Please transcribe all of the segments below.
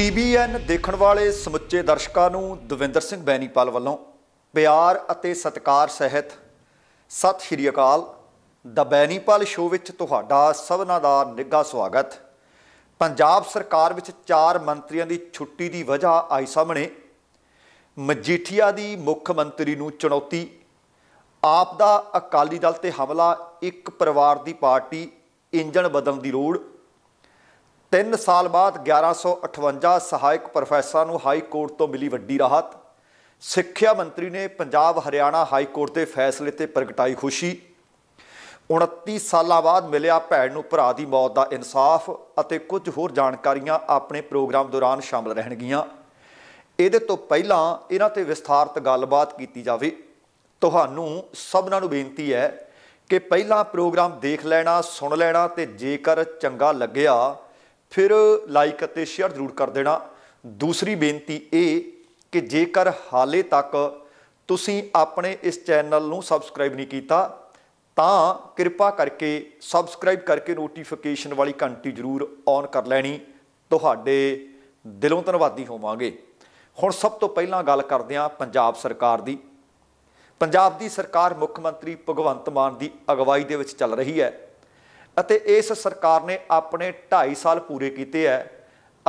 TVN ਦੇਖਣ ਵਾਲੇ ਸਮੁੱਚੇ ਦਰਸ਼ਕਾਂ ਨੂੰ ਦਵਿੰਦਰ ਸਿੰਘ ਬੈਣੀਪਾਲ ਵੱਲੋਂ ਪਿਆਰ ਅਤੇ ਸਤਿਕਾਰ ਸਹਿਤ ਸਤਿ ਸ਼੍ਰੀ ਅਕਾਲ ਦ ਬੈਣੀਪਾਲ ਸ਼ੋਅ ਵਿੱਚ ਤੁਹਾਡਾ ਸਭਨਾਂ ਦਾ ਨਿੱਘਾ ਸਵਾਗਤ ਪੰਜਾਬ ਸਰਕਾਰ ਵਿੱਚ ਚਾਰ ਮੰਤਰੀਆਂ ਦੀ ਛੁੱਟੀ ਦੀ ਵਜ੍ਹਾ ਆਈ ਸਾਹਮਣੇ ਮਜੀਠੀਆ ਦੀ ਮੁੱਖ ਮੰਤਰੀ ਨੂੰ ਚੁਣੌਤੀ ਆਪ ਦਾ ਅਕਾਲੀ ਦਲ ਤੇ ਹਮਲਾ ਇੱਕ ਪਰਿਵਾਰ ਦੀ ਪਾਰਟੀ ਇੰਜਣ ਬਦਲਣ ਦੀ ਲੋੜ 3 ਸਾਲ ਬਾਅਦ 1158 ਸਹਾਇਕ ਪ੍ਰੋਫੈਸਰਾਂ ਨੂੰ ਹਾਈ ਕੋਰਟ ਤੋਂ ਮਿਲੀ ਵੱਡੀ ਰਾਹਤ ਸਿੱਖਿਆ ਮੰਤਰੀ ਨੇ ਪੰਜਾਬ ਹਰਿਆਣਾ ਹਾਈ ਕੋਰਟ ਦੇ ਫੈਸਲੇ ਤੇ ਪ੍ਰਗਟਾਈ ਖੁਸ਼ੀ 29 ਸਾਲਾਂ ਬਾਅਦ ਮਿਲਿਆ ਭੈਣ ਨੂੰ ਭਰਾ ਦੀ ਮੌਤ ਦਾ ਇਨਸਾਫ ਅਤੇ ਕੁਝ ਹੋਰ ਜਾਣਕਾਰੀਆਂ ਆਪਣੇ ਪ੍ਰੋਗਰਾਮ ਦੌਰਾਨ ਸ਼ਾਮਲ ਰਹਿਣਗੀਆਂ ਇਹਦੇ ਤੋਂ ਪਹਿਲਾਂ ਇਹਨਾਂ ਤੇ ਵਿਸਥਾਰਤ ਗੱਲਬਾਤ ਕੀਤੀ ਜਾਵੇ ਤੁਹਾਨੂੰ ਸਭਨਾਂ ਨੂੰ ਬੇਨਤੀ ਹੈ ਕਿ ਪਹਿਲਾਂ ਪ੍ਰੋਗਰਾਮ ਦੇਖ ਲੈਣਾ ਸੁਣ ਲੈਣਾ ਤੇ ਜੇਕਰ ਚੰਗਾ ਲੱਗਿਆ ਫਿਰ ਲਾਈਕ ਅਤੇ ਸ਼ੇਅਰ ਜ਼ਰੂਰ ਕਰ ਦੇਣਾ ਦੂਸਰੀ ਬੇਨਤੀ ਇਹ ਕਿ ਜੇਕਰ ਹਾਲੇ ਤੱਕ ਤੁਸੀਂ ਆਪਣੇ ਇਸ ਚੈਨਲ ਨੂੰ ਸਬਸਕ੍ਰਾਈਬ ਨਹੀਂ ਕੀਤਾ ਤਾਂ ਕਿਰਪਾ ਕਰਕੇ ਸਬਸਕ੍ਰਾਈਬ ਕਰਕੇ ਨੋਟੀਫਿਕੇਸ਼ਨ ਵਾਲੀ ਘੰਟੀ ਜ਼ਰੂਰ ਔਨ ਕਰ ਲੈਣੀ ਤੁਹਾਡੇ ਦਿਲੋਂ ਧੰਨਵਾਦੀ ਹੋਵਾਂਗੇ ਹੁਣ ਸਭ ਤੋਂ ਪਹਿਲਾਂ ਗੱਲ ਕਰਦੇ ਹਾਂ ਪੰਜਾਬ ਸਰਕਾਰ ਦੀ ਪੰਜਾਬ ਦੀ ਸਰਕਾਰ ਮੁੱਖ ਮੰਤਰੀ ਭਗਵੰਤ ਮਾਨ ਦੀ ਅਗਵਾਈ ਦੇ ਵਿੱਚ ਚੱਲ ਰਹੀ ਹੈ ਅਤੇ ਇਸ ਸਰਕਾਰ ਨੇ ਆਪਣੇ 2.5 ਸਾਲ ਪੂਰੇ ਕੀਤੇ ਐ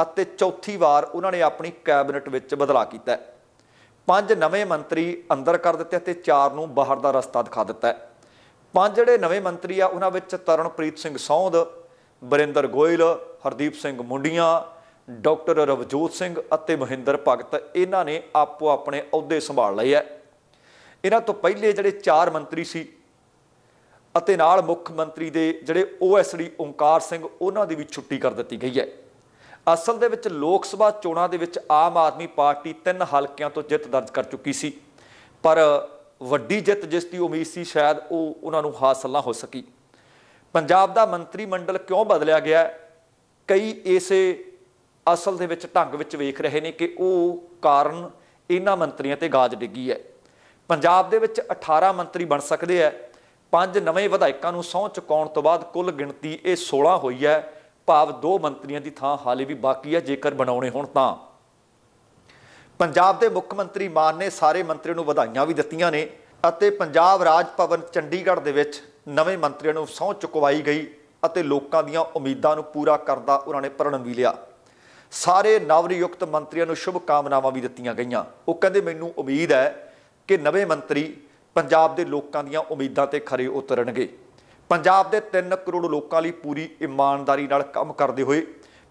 ਅਤੇ ਚੌਥੀ ਵਾਰ ਉਹਨਾਂ ਨੇ ਆਪਣੀ ਕੈਬਨਿਟ ਵਿੱਚ ਬਦਲਾ ਕੀਤਾ ਹੈ ਪੰਜ ਨਵੇਂ ਮੰਤਰੀ ਅੰਦਰ ਕਰ ਦਿੱਤੇ ਅਤੇ ਚਾਰ ਨੂੰ ਬਾਹਰ ਦਾ ਰਸਤਾ ਦਿਖਾ ਦਿੱਤਾ ਪੰਜ ਜਿਹੜੇ ਨਵੇਂ ਮੰਤਰੀ ਆ ਉਹਨਾਂ ਵਿੱਚ ਤਰਨਪ੍ਰੀਤ ਸਿੰਘ ਸੌਂਦ ਬਰਿੰਦਰ ਗੋਇਲ ਹਰਦੀਪ ਸਿੰਘ ਮੁੰਡੀਆਂ ਡਾਕਟਰ ਰਵਜੋਤ ਸਿੰਘ ਅਤੇ ਮਹਿੰਦਰ ਭਗਤ ਇਹਨਾਂ ਨੇ ਆਪੋ ਆਪਣੇ ਅਹੁਦੇ ਸੰਭਾਲ ਲਏ ਐ ਇਹਨਾਂ ਤੋਂ ਪਹਿਲੇ ਜਿਹੜੇ ਚਾਰ ਮੰਤਰੀ ਸੀ ਅਤੇ ਨਾਲ ਮੁੱਖ ਮੰਤਰੀ ਦੇ ਜਿਹੜੇ ਓਐਸਡੀ ਓਮਕਾਰ ਸਿੰਘ ਉਹਨਾਂ ਦੀ ਵੀ ਛੁੱਟੀ ਕਰ ਦਿੱਤੀ ਗਈ ਹੈ ਅਸਲ ਦੇ ਵਿੱਚ ਲੋਕ ਸਭਾ ਚੋਣਾਂ ਦੇ ਵਿੱਚ ਆਮ ਆਦਮੀ ਪਾਰਟੀ ਤਿੰਨ ਹਲਕਿਆਂ ਤੋਂ ਜਿੱਤ ਦਰਜ ਕਰ ਚੁੱਕੀ ਸੀ ਪਰ ਵੱਡੀ ਜਿੱਤ ਜਿਸ ਦੀ ਉਮੀਦ ਸੀ ਸ਼ਾਇਦ ਉਹ ਉਹਨਾਂ ਨੂੰ ਹਾਸਲ ਨਾ ਹੋ ਸਕੀ ਪੰਜਾਬ ਦਾ ਮੰਤਰੀ ਮੰਡਲ ਕਿਉਂ ਬਦਲਿਆ ਗਿਆ ਕਈ ਇਸੇ ਅਸਲ ਦੇ ਵਿੱਚ ਢੰਗ ਵਿੱਚ ਵੇਖ ਰਹੇ ਨੇ ਕਿ ਉਹ ਕਾਰਨ ਇਹਨਾਂ ਮੰਤਰੀਆਂ ਤੇ ਗਾਜ ਡਿੱਗੀ ਹੈ ਪੰਜਾਬ ਦੇ ਵਿੱਚ 18 ਮੰਤਰੀ ਬਣ ਸਕਦੇ ਆ ਪੰਜ ਨਵੇਂ ਵਿਧਾਇਕਾਂ ਨੂੰ ਸੌਂ ਚੁਕਾਉਣ ਤੋਂ ਬਾਅਦ ਕੁੱਲ ਗਿਣਤੀ ਇਹ 16 ਹੋਈ ਹੈ ਭਾਵ ਦੋ ਮੰਤਰੀਆਂ ਦੀ ਥਾਂ ਹਾਲੇ ਵੀ ਬਾਕੀ ਹੈ ਜੇਕਰ ਬਣਾਉਣੇ ਹੋਣ ਤਾਂ ਪੰਜਾਬ ਦੇ ਮੁੱਖ ਮੰਤਰੀ ਮਾਨ ਨੇ ਸਾਰੇ ਮੰਤਰੀਆਂ ਨੂੰ ਵਧਾਈਆਂ ਵੀ ਦਿੱਤੀਆਂ ਨੇ ਅਤੇ ਪੰਜਾਬ ਰਾਜ ਭਵਨ ਚੰਡੀਗੜ੍ਹ ਦੇ ਵਿੱਚ ਨਵੇਂ ਮੰਤਰੀਆਂ ਨੂੰ ਸੌਂ ਚੁਕਵਾਈ ਗਈ ਅਤੇ ਲੋਕਾਂ ਦੀਆਂ ਉਮੀਦਾਂ ਨੂੰ ਪੂਰਾ ਕਰਦਾ ਉਹਨਾਂ ਨੇ ਪ੍ਰਣ ਵੀ ਲਿਆ ਸਾਰੇ ਨਿਯੁਕਤ ਮੰਤਰੀਆਂ ਨੂੰ ਸ਼ੁਭ ਕਾਮਨਾਵਾਂ ਵੀ ਦਿੱਤੀਆਂ ਗਈਆਂ ਉਹ ਕਹਿੰਦੇ ਮੈਨੂੰ ਉਮੀਦ ਹੈ ਕਿ ਨਵੇਂ ਮੰਤਰੀ ਪੰਜਾਬ ਦੇ ਲੋਕਾਂ ਦੀਆਂ ਉਮੀਦਾਂ ਤੇ ਖਰੇ ਉਤਰਨਗੇ ਪੰਜਾਬ ਦੇ 3 ਕਰੋੜ ਲੋਕਾਂ ਲਈ ਪੂਰੀ ਇਮਾਨਦਾਰੀ ਨਾਲ ਕੰਮ ਕਰਦੇ ਹੋਏ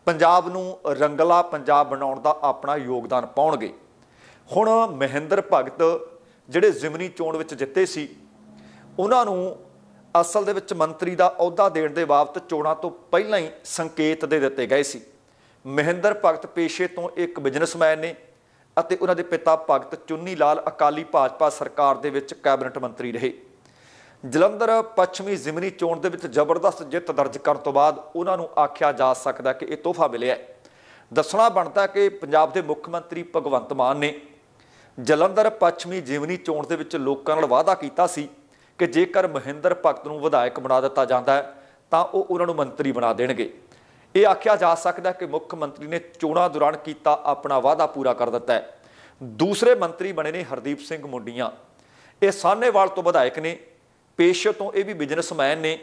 ਪੰਜਾਬ ਨੂੰ ਰੰਗਲਾ ਪੰਜਾਬ ਬਣਾਉਣ ਦਾ ਆਪਣਾ ਯੋਗਦਾਨ ਪਾਉਣਗੇ ਹੁਣ ਮਹਿੰਦਰ ਭਗਤ ਜਿਹੜੇ ਜ਼ਿਮਨੀ ਚੋਣ ਵਿੱਚ ਜਿੱਤੇ ਸੀ ਉਹਨਾਂ ਨੂੰ ਅਸਲ ਦੇ ਵਿੱਚ ਮੰਤਰੀ ਦਾ ਅਹੁਦਾ ਦੇਣ ਦੇ ਬਾਬਤ ਚੋਣਾਂ ਤੋਂ ਪਹਿਲਾਂ ਹੀ ਸੰਕੇਤ ਦੇ ਦਿੱਤੇ ਗਏ ਸੀ ਮਹਿੰਦਰ ਭਗਤ ਪੇਸ਼ੇ ਤੋਂ ਇੱਕ ਬਿਜ਼ਨਸਮੈਨ ਨੇ ਅਤੇ ਉਹਨਾਂ ਦੇ ਪਿਤਾ ਭਗਤ ਚੁੰਨੀ ਲਾਲ ਅਕਾਲੀ ਭਾਜਪਾ ਸਰਕਾਰ ਦੇ ਵਿੱਚ ਕੈਬਨਿਟ ਮੰਤਰੀ ਰਹੇ ਜਲੰਧਰ ਪੱਛਮੀ ਜ਼ਿਮਨੀ ਚੋਣ ਦੇ ਵਿੱਚ ਜ਼ਬਰਦਸਤ ਜਿੱਤ ਦਰਜ ਕਰਨ ਤੋਂ ਬਾਅਦ ਉਹਨਾਂ ਨੂੰ ਆਖਿਆ ਜਾ ਸਕਦਾ ਕਿ ਇਹ ਤੋਹਫਾ ਮਿਲਿਆ ਹੈ ਦੱਸਣਾ ਬਣਦਾ ਕਿ ਪੰਜਾਬ ਦੇ ਮੁੱਖ ਮੰਤਰੀ ਭਗਵੰਤ ਮਾਨ ਨੇ ਜਲੰਧਰ ਪੱਛਮੀ ਜ਼ਿਮਨੀ ਚੋਣ ਦੇ ਵਿੱਚ ਲੋਕਾਂ ਨਾਲ ਵਾਅਦਾ ਕੀਤਾ ਸੀ ਕਿ ਜੇਕਰ ਮਹਿੰਦਰ ਭਗਤ ਨੂੰ ਵਿਧਾਇਕ ਬਣਾ ਦਿੱਤਾ ਜਾਂਦਾ ਤਾਂ ਉਹ ਉਹਨਾਂ ਨੂੰ ਮੰਤਰੀ ਬਣਾ ਦੇਣਗੇ ਇਹ ਆਖਿਆ ਜਾ ਸਕਦਾ ਕਿ ਮੁੱਖ ਮੰਤਰੀ ਨੇ ਚੋਣਾਂ ਦੌਰਾਨ ਕੀਤਾ ਆਪਣਾ ਵਾਅਦਾ ਪੂਰਾ ਕਰ ਦਿੱਤਾ ਹੈ ਦੂਸਰੇ ਮੰਤਰੀ ਬਣੇ ਨੇ ਹਰਦੀਪ ਸਿੰਘ ਮੁੰਡੀਆਂ ਇਹ ਸਾਹਨੇਵਾਲ ਤੋਂ ਵਿਧਾਇਕ ਨੇ ਪੇਸ਼ੇ ਤੋਂ ਇਹ ਵੀ ਬਿਜ਼ਨਸਮੈਨ ਨੇ